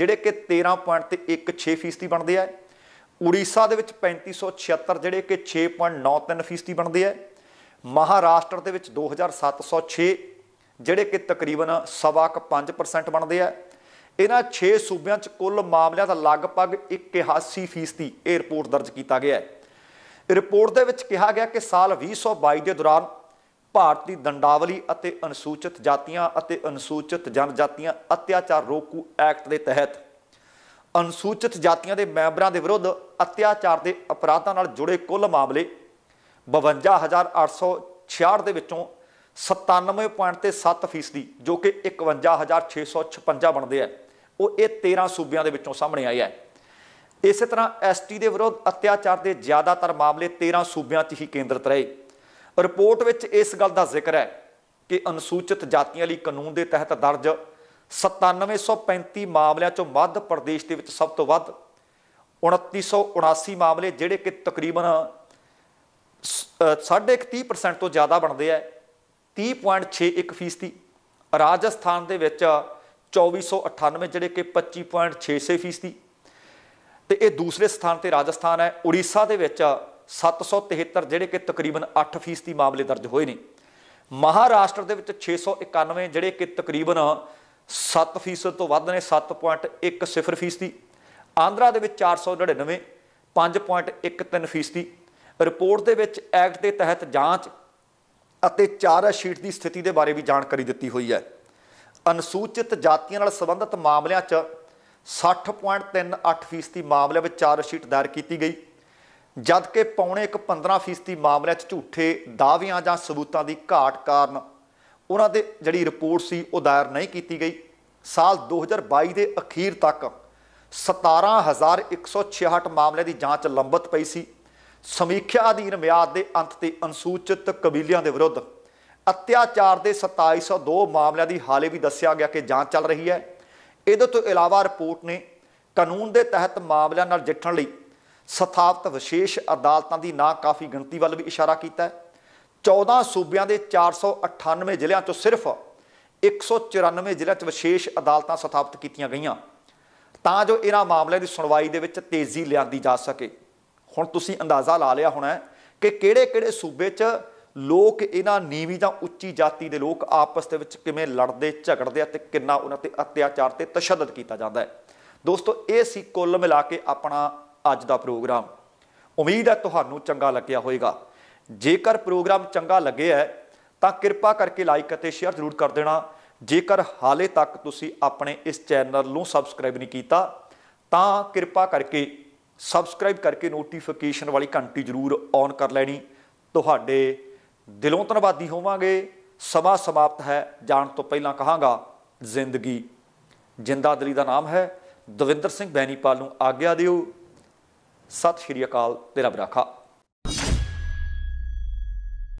ਜਿਹੜੇ ਕਿ 13.16% ਬਣਦੇ ਆ ਉੜੀਸਾ ਦੇ ਵਿੱਚ 3576 ਜਿਹੜੇ ਕਿ 6.93% ਬਣਦੇ ਆ ਮਹਾਰਾਸ਼ਟਰ ਦੇ ਵਿੱਚ 2706 ਜਿਹੜੇ ਕਿ ਤਕਰੀਬਨ ਸਵਾ 5% ਬਣਦੇ ਆ ਇਹਨਾਂ 6 ਸੂਬਿਆਂ 'ਚ ਕੁੱਲ ਮਾਮਲਿਆਂ ਦਾ ਲਗਭਗ 81% ਇਹ ਰਿਪੋਰਟ ਦਰਜ ਕੀਤਾ ਗਿਆ ਹੈ ਰਿਪੋਰਟ ਦੇ ਵਿੱਚ ਕਿਹਾ ਗਿਆ ਕਿ ਸਾਲ 2022 ਦੇ ਦੌਰਾਨ ਭਾਰਤੀ ਦੰਡਾਵਲੀ ਅਤੇ ਅਨੁਸੂਚਿਤ ਜਾਤੀਆਂ ਅਤੇ ਅਨੁਸੂਚਿਤ ਜਨਜਾਤੀਆਂ ਅਤਿਆਚਾਰ ਰੋਕੂ ਐਕਟ ਦੇ ਤਹਿਤ ਅਨੁਸੂਚਿਤ ਜਾਤੀਆਂ ਦੇ ਮੈਂਬਰਾਂ ਦੇ ਵਿਰੁੱਧ ਅਤਿਆਚਾਰ ਦੇ ਅਪਰਾਧਾਂ ਨਾਲ ਜੁੜੇ ਕੁੱਲ ਮਾਮਲੇ 52866 ਦੇ ਵਿੱਚੋਂ 97.7 ਜੋ ਕਿ 51656 ਬਣਦੇ ਆ ਉਹ ਇਹ 13 ਸੂਬਿਆਂ ਦੇ ਵਿੱਚੋਂ ਸਾਹਮਣੇ ਆਏ ਆ ਇਸੇ ਤਰ੍ਹਾਂ ਐਸਟੀ ਦੇ ਵਿਰੋਧ ਅਤਿਆਚਾਰ ਦੇ ਜ਼ਿਆਦਾਤਰ ਮਾਮਲੇ 13 ਸੂਬਿਆਂ 'ਚ ਹੀ ਕੇਂਦਰਿਤ ਰਹੇ ਰਿਪੋਰਟ ਵਿੱਚ ਇਸ ਗੱਲ ਦਾ ਜ਼ਿਕਰ ਹੈ ਕਿ ਅਨੁਸੂਚਿਤ ਜਾਤੀਆਂ ਲਈ ਕਾਨੂੰਨ ਦੇ ਤਹਿਤ ਦਰਜ 9735 ਮਾਮਲਿਆਂ 'ਚੋਂ ਮੱਧ ਪ੍ਰਦੇਸ਼ ਦੇ ਵਿੱਚ ਸਭ ਤੋਂ ਵੱਧ 2979 ਮਾਮਲੇ ਜਿਹੜੇ ਕਿ ਤਕਰੀਬਨ 1.5% ਤੋਂ ਜ਼ਿਆਦਾ ਬਣਦੇ ਆ 30.61 ਫੀਸਦੀ ਰਾਜਸਥਾਨ ਦੇ ਵਿੱਚ 2498 ਜਿਹੜੇ ਕਿ 25.66 ਫੀਸਦੀ ਤੇ ਇਹ ਦੂਸਰੇ ਸਥਾਨ ਤੇ ਰਾਜਸਥਾਨ ਹੈ ਉੜੀਸਾ ਦੇ ਵਿੱਚ 773 ਜਿਹੜੇ ਕਿ ਤਕਰੀਬਨ 8 ਫੀਸਦੀ ਮਾਮਲੇ ਦਰਜ ਹੋਏ ਨੇ ਮਹਾਰਾਸ਼ਟਰ ਦੇ ਵਿੱਚ 691 ਜਿਹੜੇ ਕਿ ਤਕਰੀਬਨ 7 ਫੀਸਦ ਤੋਂ ਵੱਧ ਨੇ 7.10 ਫੀਸਦੀ ਆਂਧਰਾ ਦੇ ਵਿੱਚ 499 5.13 ਫੀਸਦੀ ਰਿਪੋਰਟ ਦੇ ਵਿੱਚ ਐਕਟ ਦੇ ਤਹਿਤ ਜਾਂਚ ਅਤੇ ਚਾਰਜ ਸ਼ੀਟ ਦੀ ਸਥਿਤੀ ਦੇ ਬਾਰੇ ਵੀ ਜਾਣਕਾਰੀ ਦਿੱਤੀ ਹੋਈ ਹੈ ਅਨਸੂਚਿਤ ਜਾਤੀਆਂ ਨਾਲ ਸੰਬੰਧਿਤ ਮਾਮਲਿਆਂ 'ਚ 60.38% ਮਾਮਲਿਆਂ ਵਿੱਚ ਚਾਰਜ ਸ਼ੀਟ ਦਾਇਰ ਕੀਤੀ ਗਈ ਜਦਕਿ ਪੌਣੇ 1.15% ਮਾਮਲਿਆਂ 'ਚ ਝੂਠੇ ਦਾਅਵਿਆਂ ਜਾਂ ਸਬੂਤਾਂ ਦੀ ਘਾਟ ਕਾਰਨ ਉਹਨਾਂ ਦੇ ਜਿਹੜੀ ਰਿਪੋਰਟ ਸੀ ਉਹ ਦਾਇਰ ਨਹੀਂ ਕੀਤੀ ਗਈ ਸਾਲ 2022 ਦੇ ਅਖੀਰ ਤੱਕ 17166 ਮਾਮਲਿਆਂ ਦੀ ਜਾਂਚ ਲੰਬਤ ਪਈ ਸੀ ਸਮੀਖਿਆ ਅਧੀਨ ਮਿਆਦ ਦੇ ਅੰਤ ਤੇ ਅਨਸੂਚਿਤ ਕਬੀਲਿਆਂ ਦੇ ਵਿਰੁੱਧ ਅਤਿਆਚਾਰ ਦੇ 2702 ਮਾਮਲਿਆਂ ਦੀ ਹਾਲੇ ਵੀ ਦੱਸਿਆ ਗਿਆ ਕਿ ਜਾਂਚ ਚੱਲ ਰਹੀ ਹੈ ਇਹਦੇ ਤੋਂ ਇਲਾਵਾ ਰਿਪੋਰਟ ਨੇ ਕਾਨੂੰਨ ਦੇ ਤਹਿਤ ਮਾਮਲਿਆਂ ਨਾਲ ਜਿੱਠਣ ਲਈ ਸਥਾਪਿਤ ਵਿਸ਼ੇਸ਼ ਅਦਾਲਤਾਂ ਦੀ ਨਾ ਕਾਫੀ ਗਿਣਤੀ ਵੱਲ ਵੀ ਇਸ਼ਾਰਾ ਕੀਤਾ ਹੈ 14 ਸੂਬਿਆਂ ਦੇ 498 ਜ਼ਿਲ੍ਹਿਆਂ ਚੋਂ ਸਿਰਫ 194 ਜ਼ਿਲ੍ਹਿਆਂ 'ਚ ਵਿਸ਼ੇਸ਼ ਅਦਾਲਤਾਂ ਸਥਾਪਿਤ ਕੀਤੀਆਂ ਗਈਆਂ ਤਾਂ ਜੋ ਇਹਨਾਂ ਮਾਮਲਿਆਂ ਦੀ ਸੁਣਵਾਈ ਦੇ ਵਿੱਚ ਤੇਜ਼ੀ ਲਿਆਂਦੀ ਜਾ ਸਕੇ ਹੁਣ ਤੁਸੀਂ ਅੰਦਾਜ਼ਾ ਲਾ ਲਿਆ ਹੋਣਾ ਕਿ ਕਿਹੜੇ-ਕਿਹੜੇ ਸੂਬੇ 'ਚ ਲੋਕ ਇਹਨਾਂ ਨੀਵੀਂ ਜਾਂ ਉੱਚੀ ਜਾਤੀ ਦੇ ਲੋਕ ਆਪਸ ਦੇ ਵਿੱਚ ਕਿਵੇਂ ਲੜਦੇ ਝਗੜਦੇ ਅਤੇ ਕਿੰਨਾ ਉਹਨਾਂ ਤੇ ਅਤਿਆਚਾਰ ਤੇ ਤਸ਼ੱਦਦ ਕੀਤਾ ਜਾਂਦਾ ਹੈ ਦੋਸਤੋ ਇਹ ਸੀ ਕੁੱਲ ਮਿਲਾ ਕੇ ਆਪਣਾ ਅੱਜ ਦਾ ਪ੍ਰੋਗਰਾਮ ਉਮੀਦ ਹੈ ਤੁਹਾਨੂੰ ਚੰਗਾ ਲੱਗਿਆ ਹੋਵੇਗਾ ਜੇਕਰ ਪ੍ਰੋਗਰਾਮ ਚੰਗਾ ਲੱਗਿਆ ਹੈ ਤਾਂ ਕਿਰਪਾ ਕਰਕੇ ਲਾਈਕ ਅਤੇ ਸ਼ੇਅਰ ਜ਼ਰੂਰ ਕਰ ਦੇਣਾ ਜੇਕਰ ਹਾਲੇ ਤੱਕ ਤੁਸੀਂ ਆਪਣੇ ਇਸ ਚੈਨਲ ਨੂੰ ਸਬਸਕ੍ਰਾਈਬ ਨਹੀਂ ਕੀਤਾ ਤਾਂ ਕਿਰਪਾ ਕਰਕੇ ਸਬਸਕ੍ਰਾਈਬ ਕਰਕੇ ਨੋਟੀਫਿਕੇਸ਼ਨ ਵਾਲੀ ਘੰਟੀ ਜ਼ਰੂਰ ਔਨ ਕਰ ਲੈਣੀ ਤੁਹਾਡੇ ਦਿਲੋਂ ਧੰਨਵਾਦੀ ਹੋਵਾਂਗੇ ਸਮਾ ਸਮਾਪਤ ਹੈ ਜਾਣ ਤੋਂ ਪਹਿਲਾਂ ਕਹਾਂਗਾ ਜ਼ਿੰਦਗੀ ਜਿੰਦਾਦਲੀ ਦਾ ਨਾਮ ਹੈ ਦਵਿੰਦਰ ਸਿੰਘ ਬੈਣੀਪਾਲ ਨੂੰ ਆਗਿਆ ਦਿਓ ਸਤਿ ਸ਼੍ਰੀ ਅਕਾਲ ਤੇ ਰੱਬ ਰਾਖਾ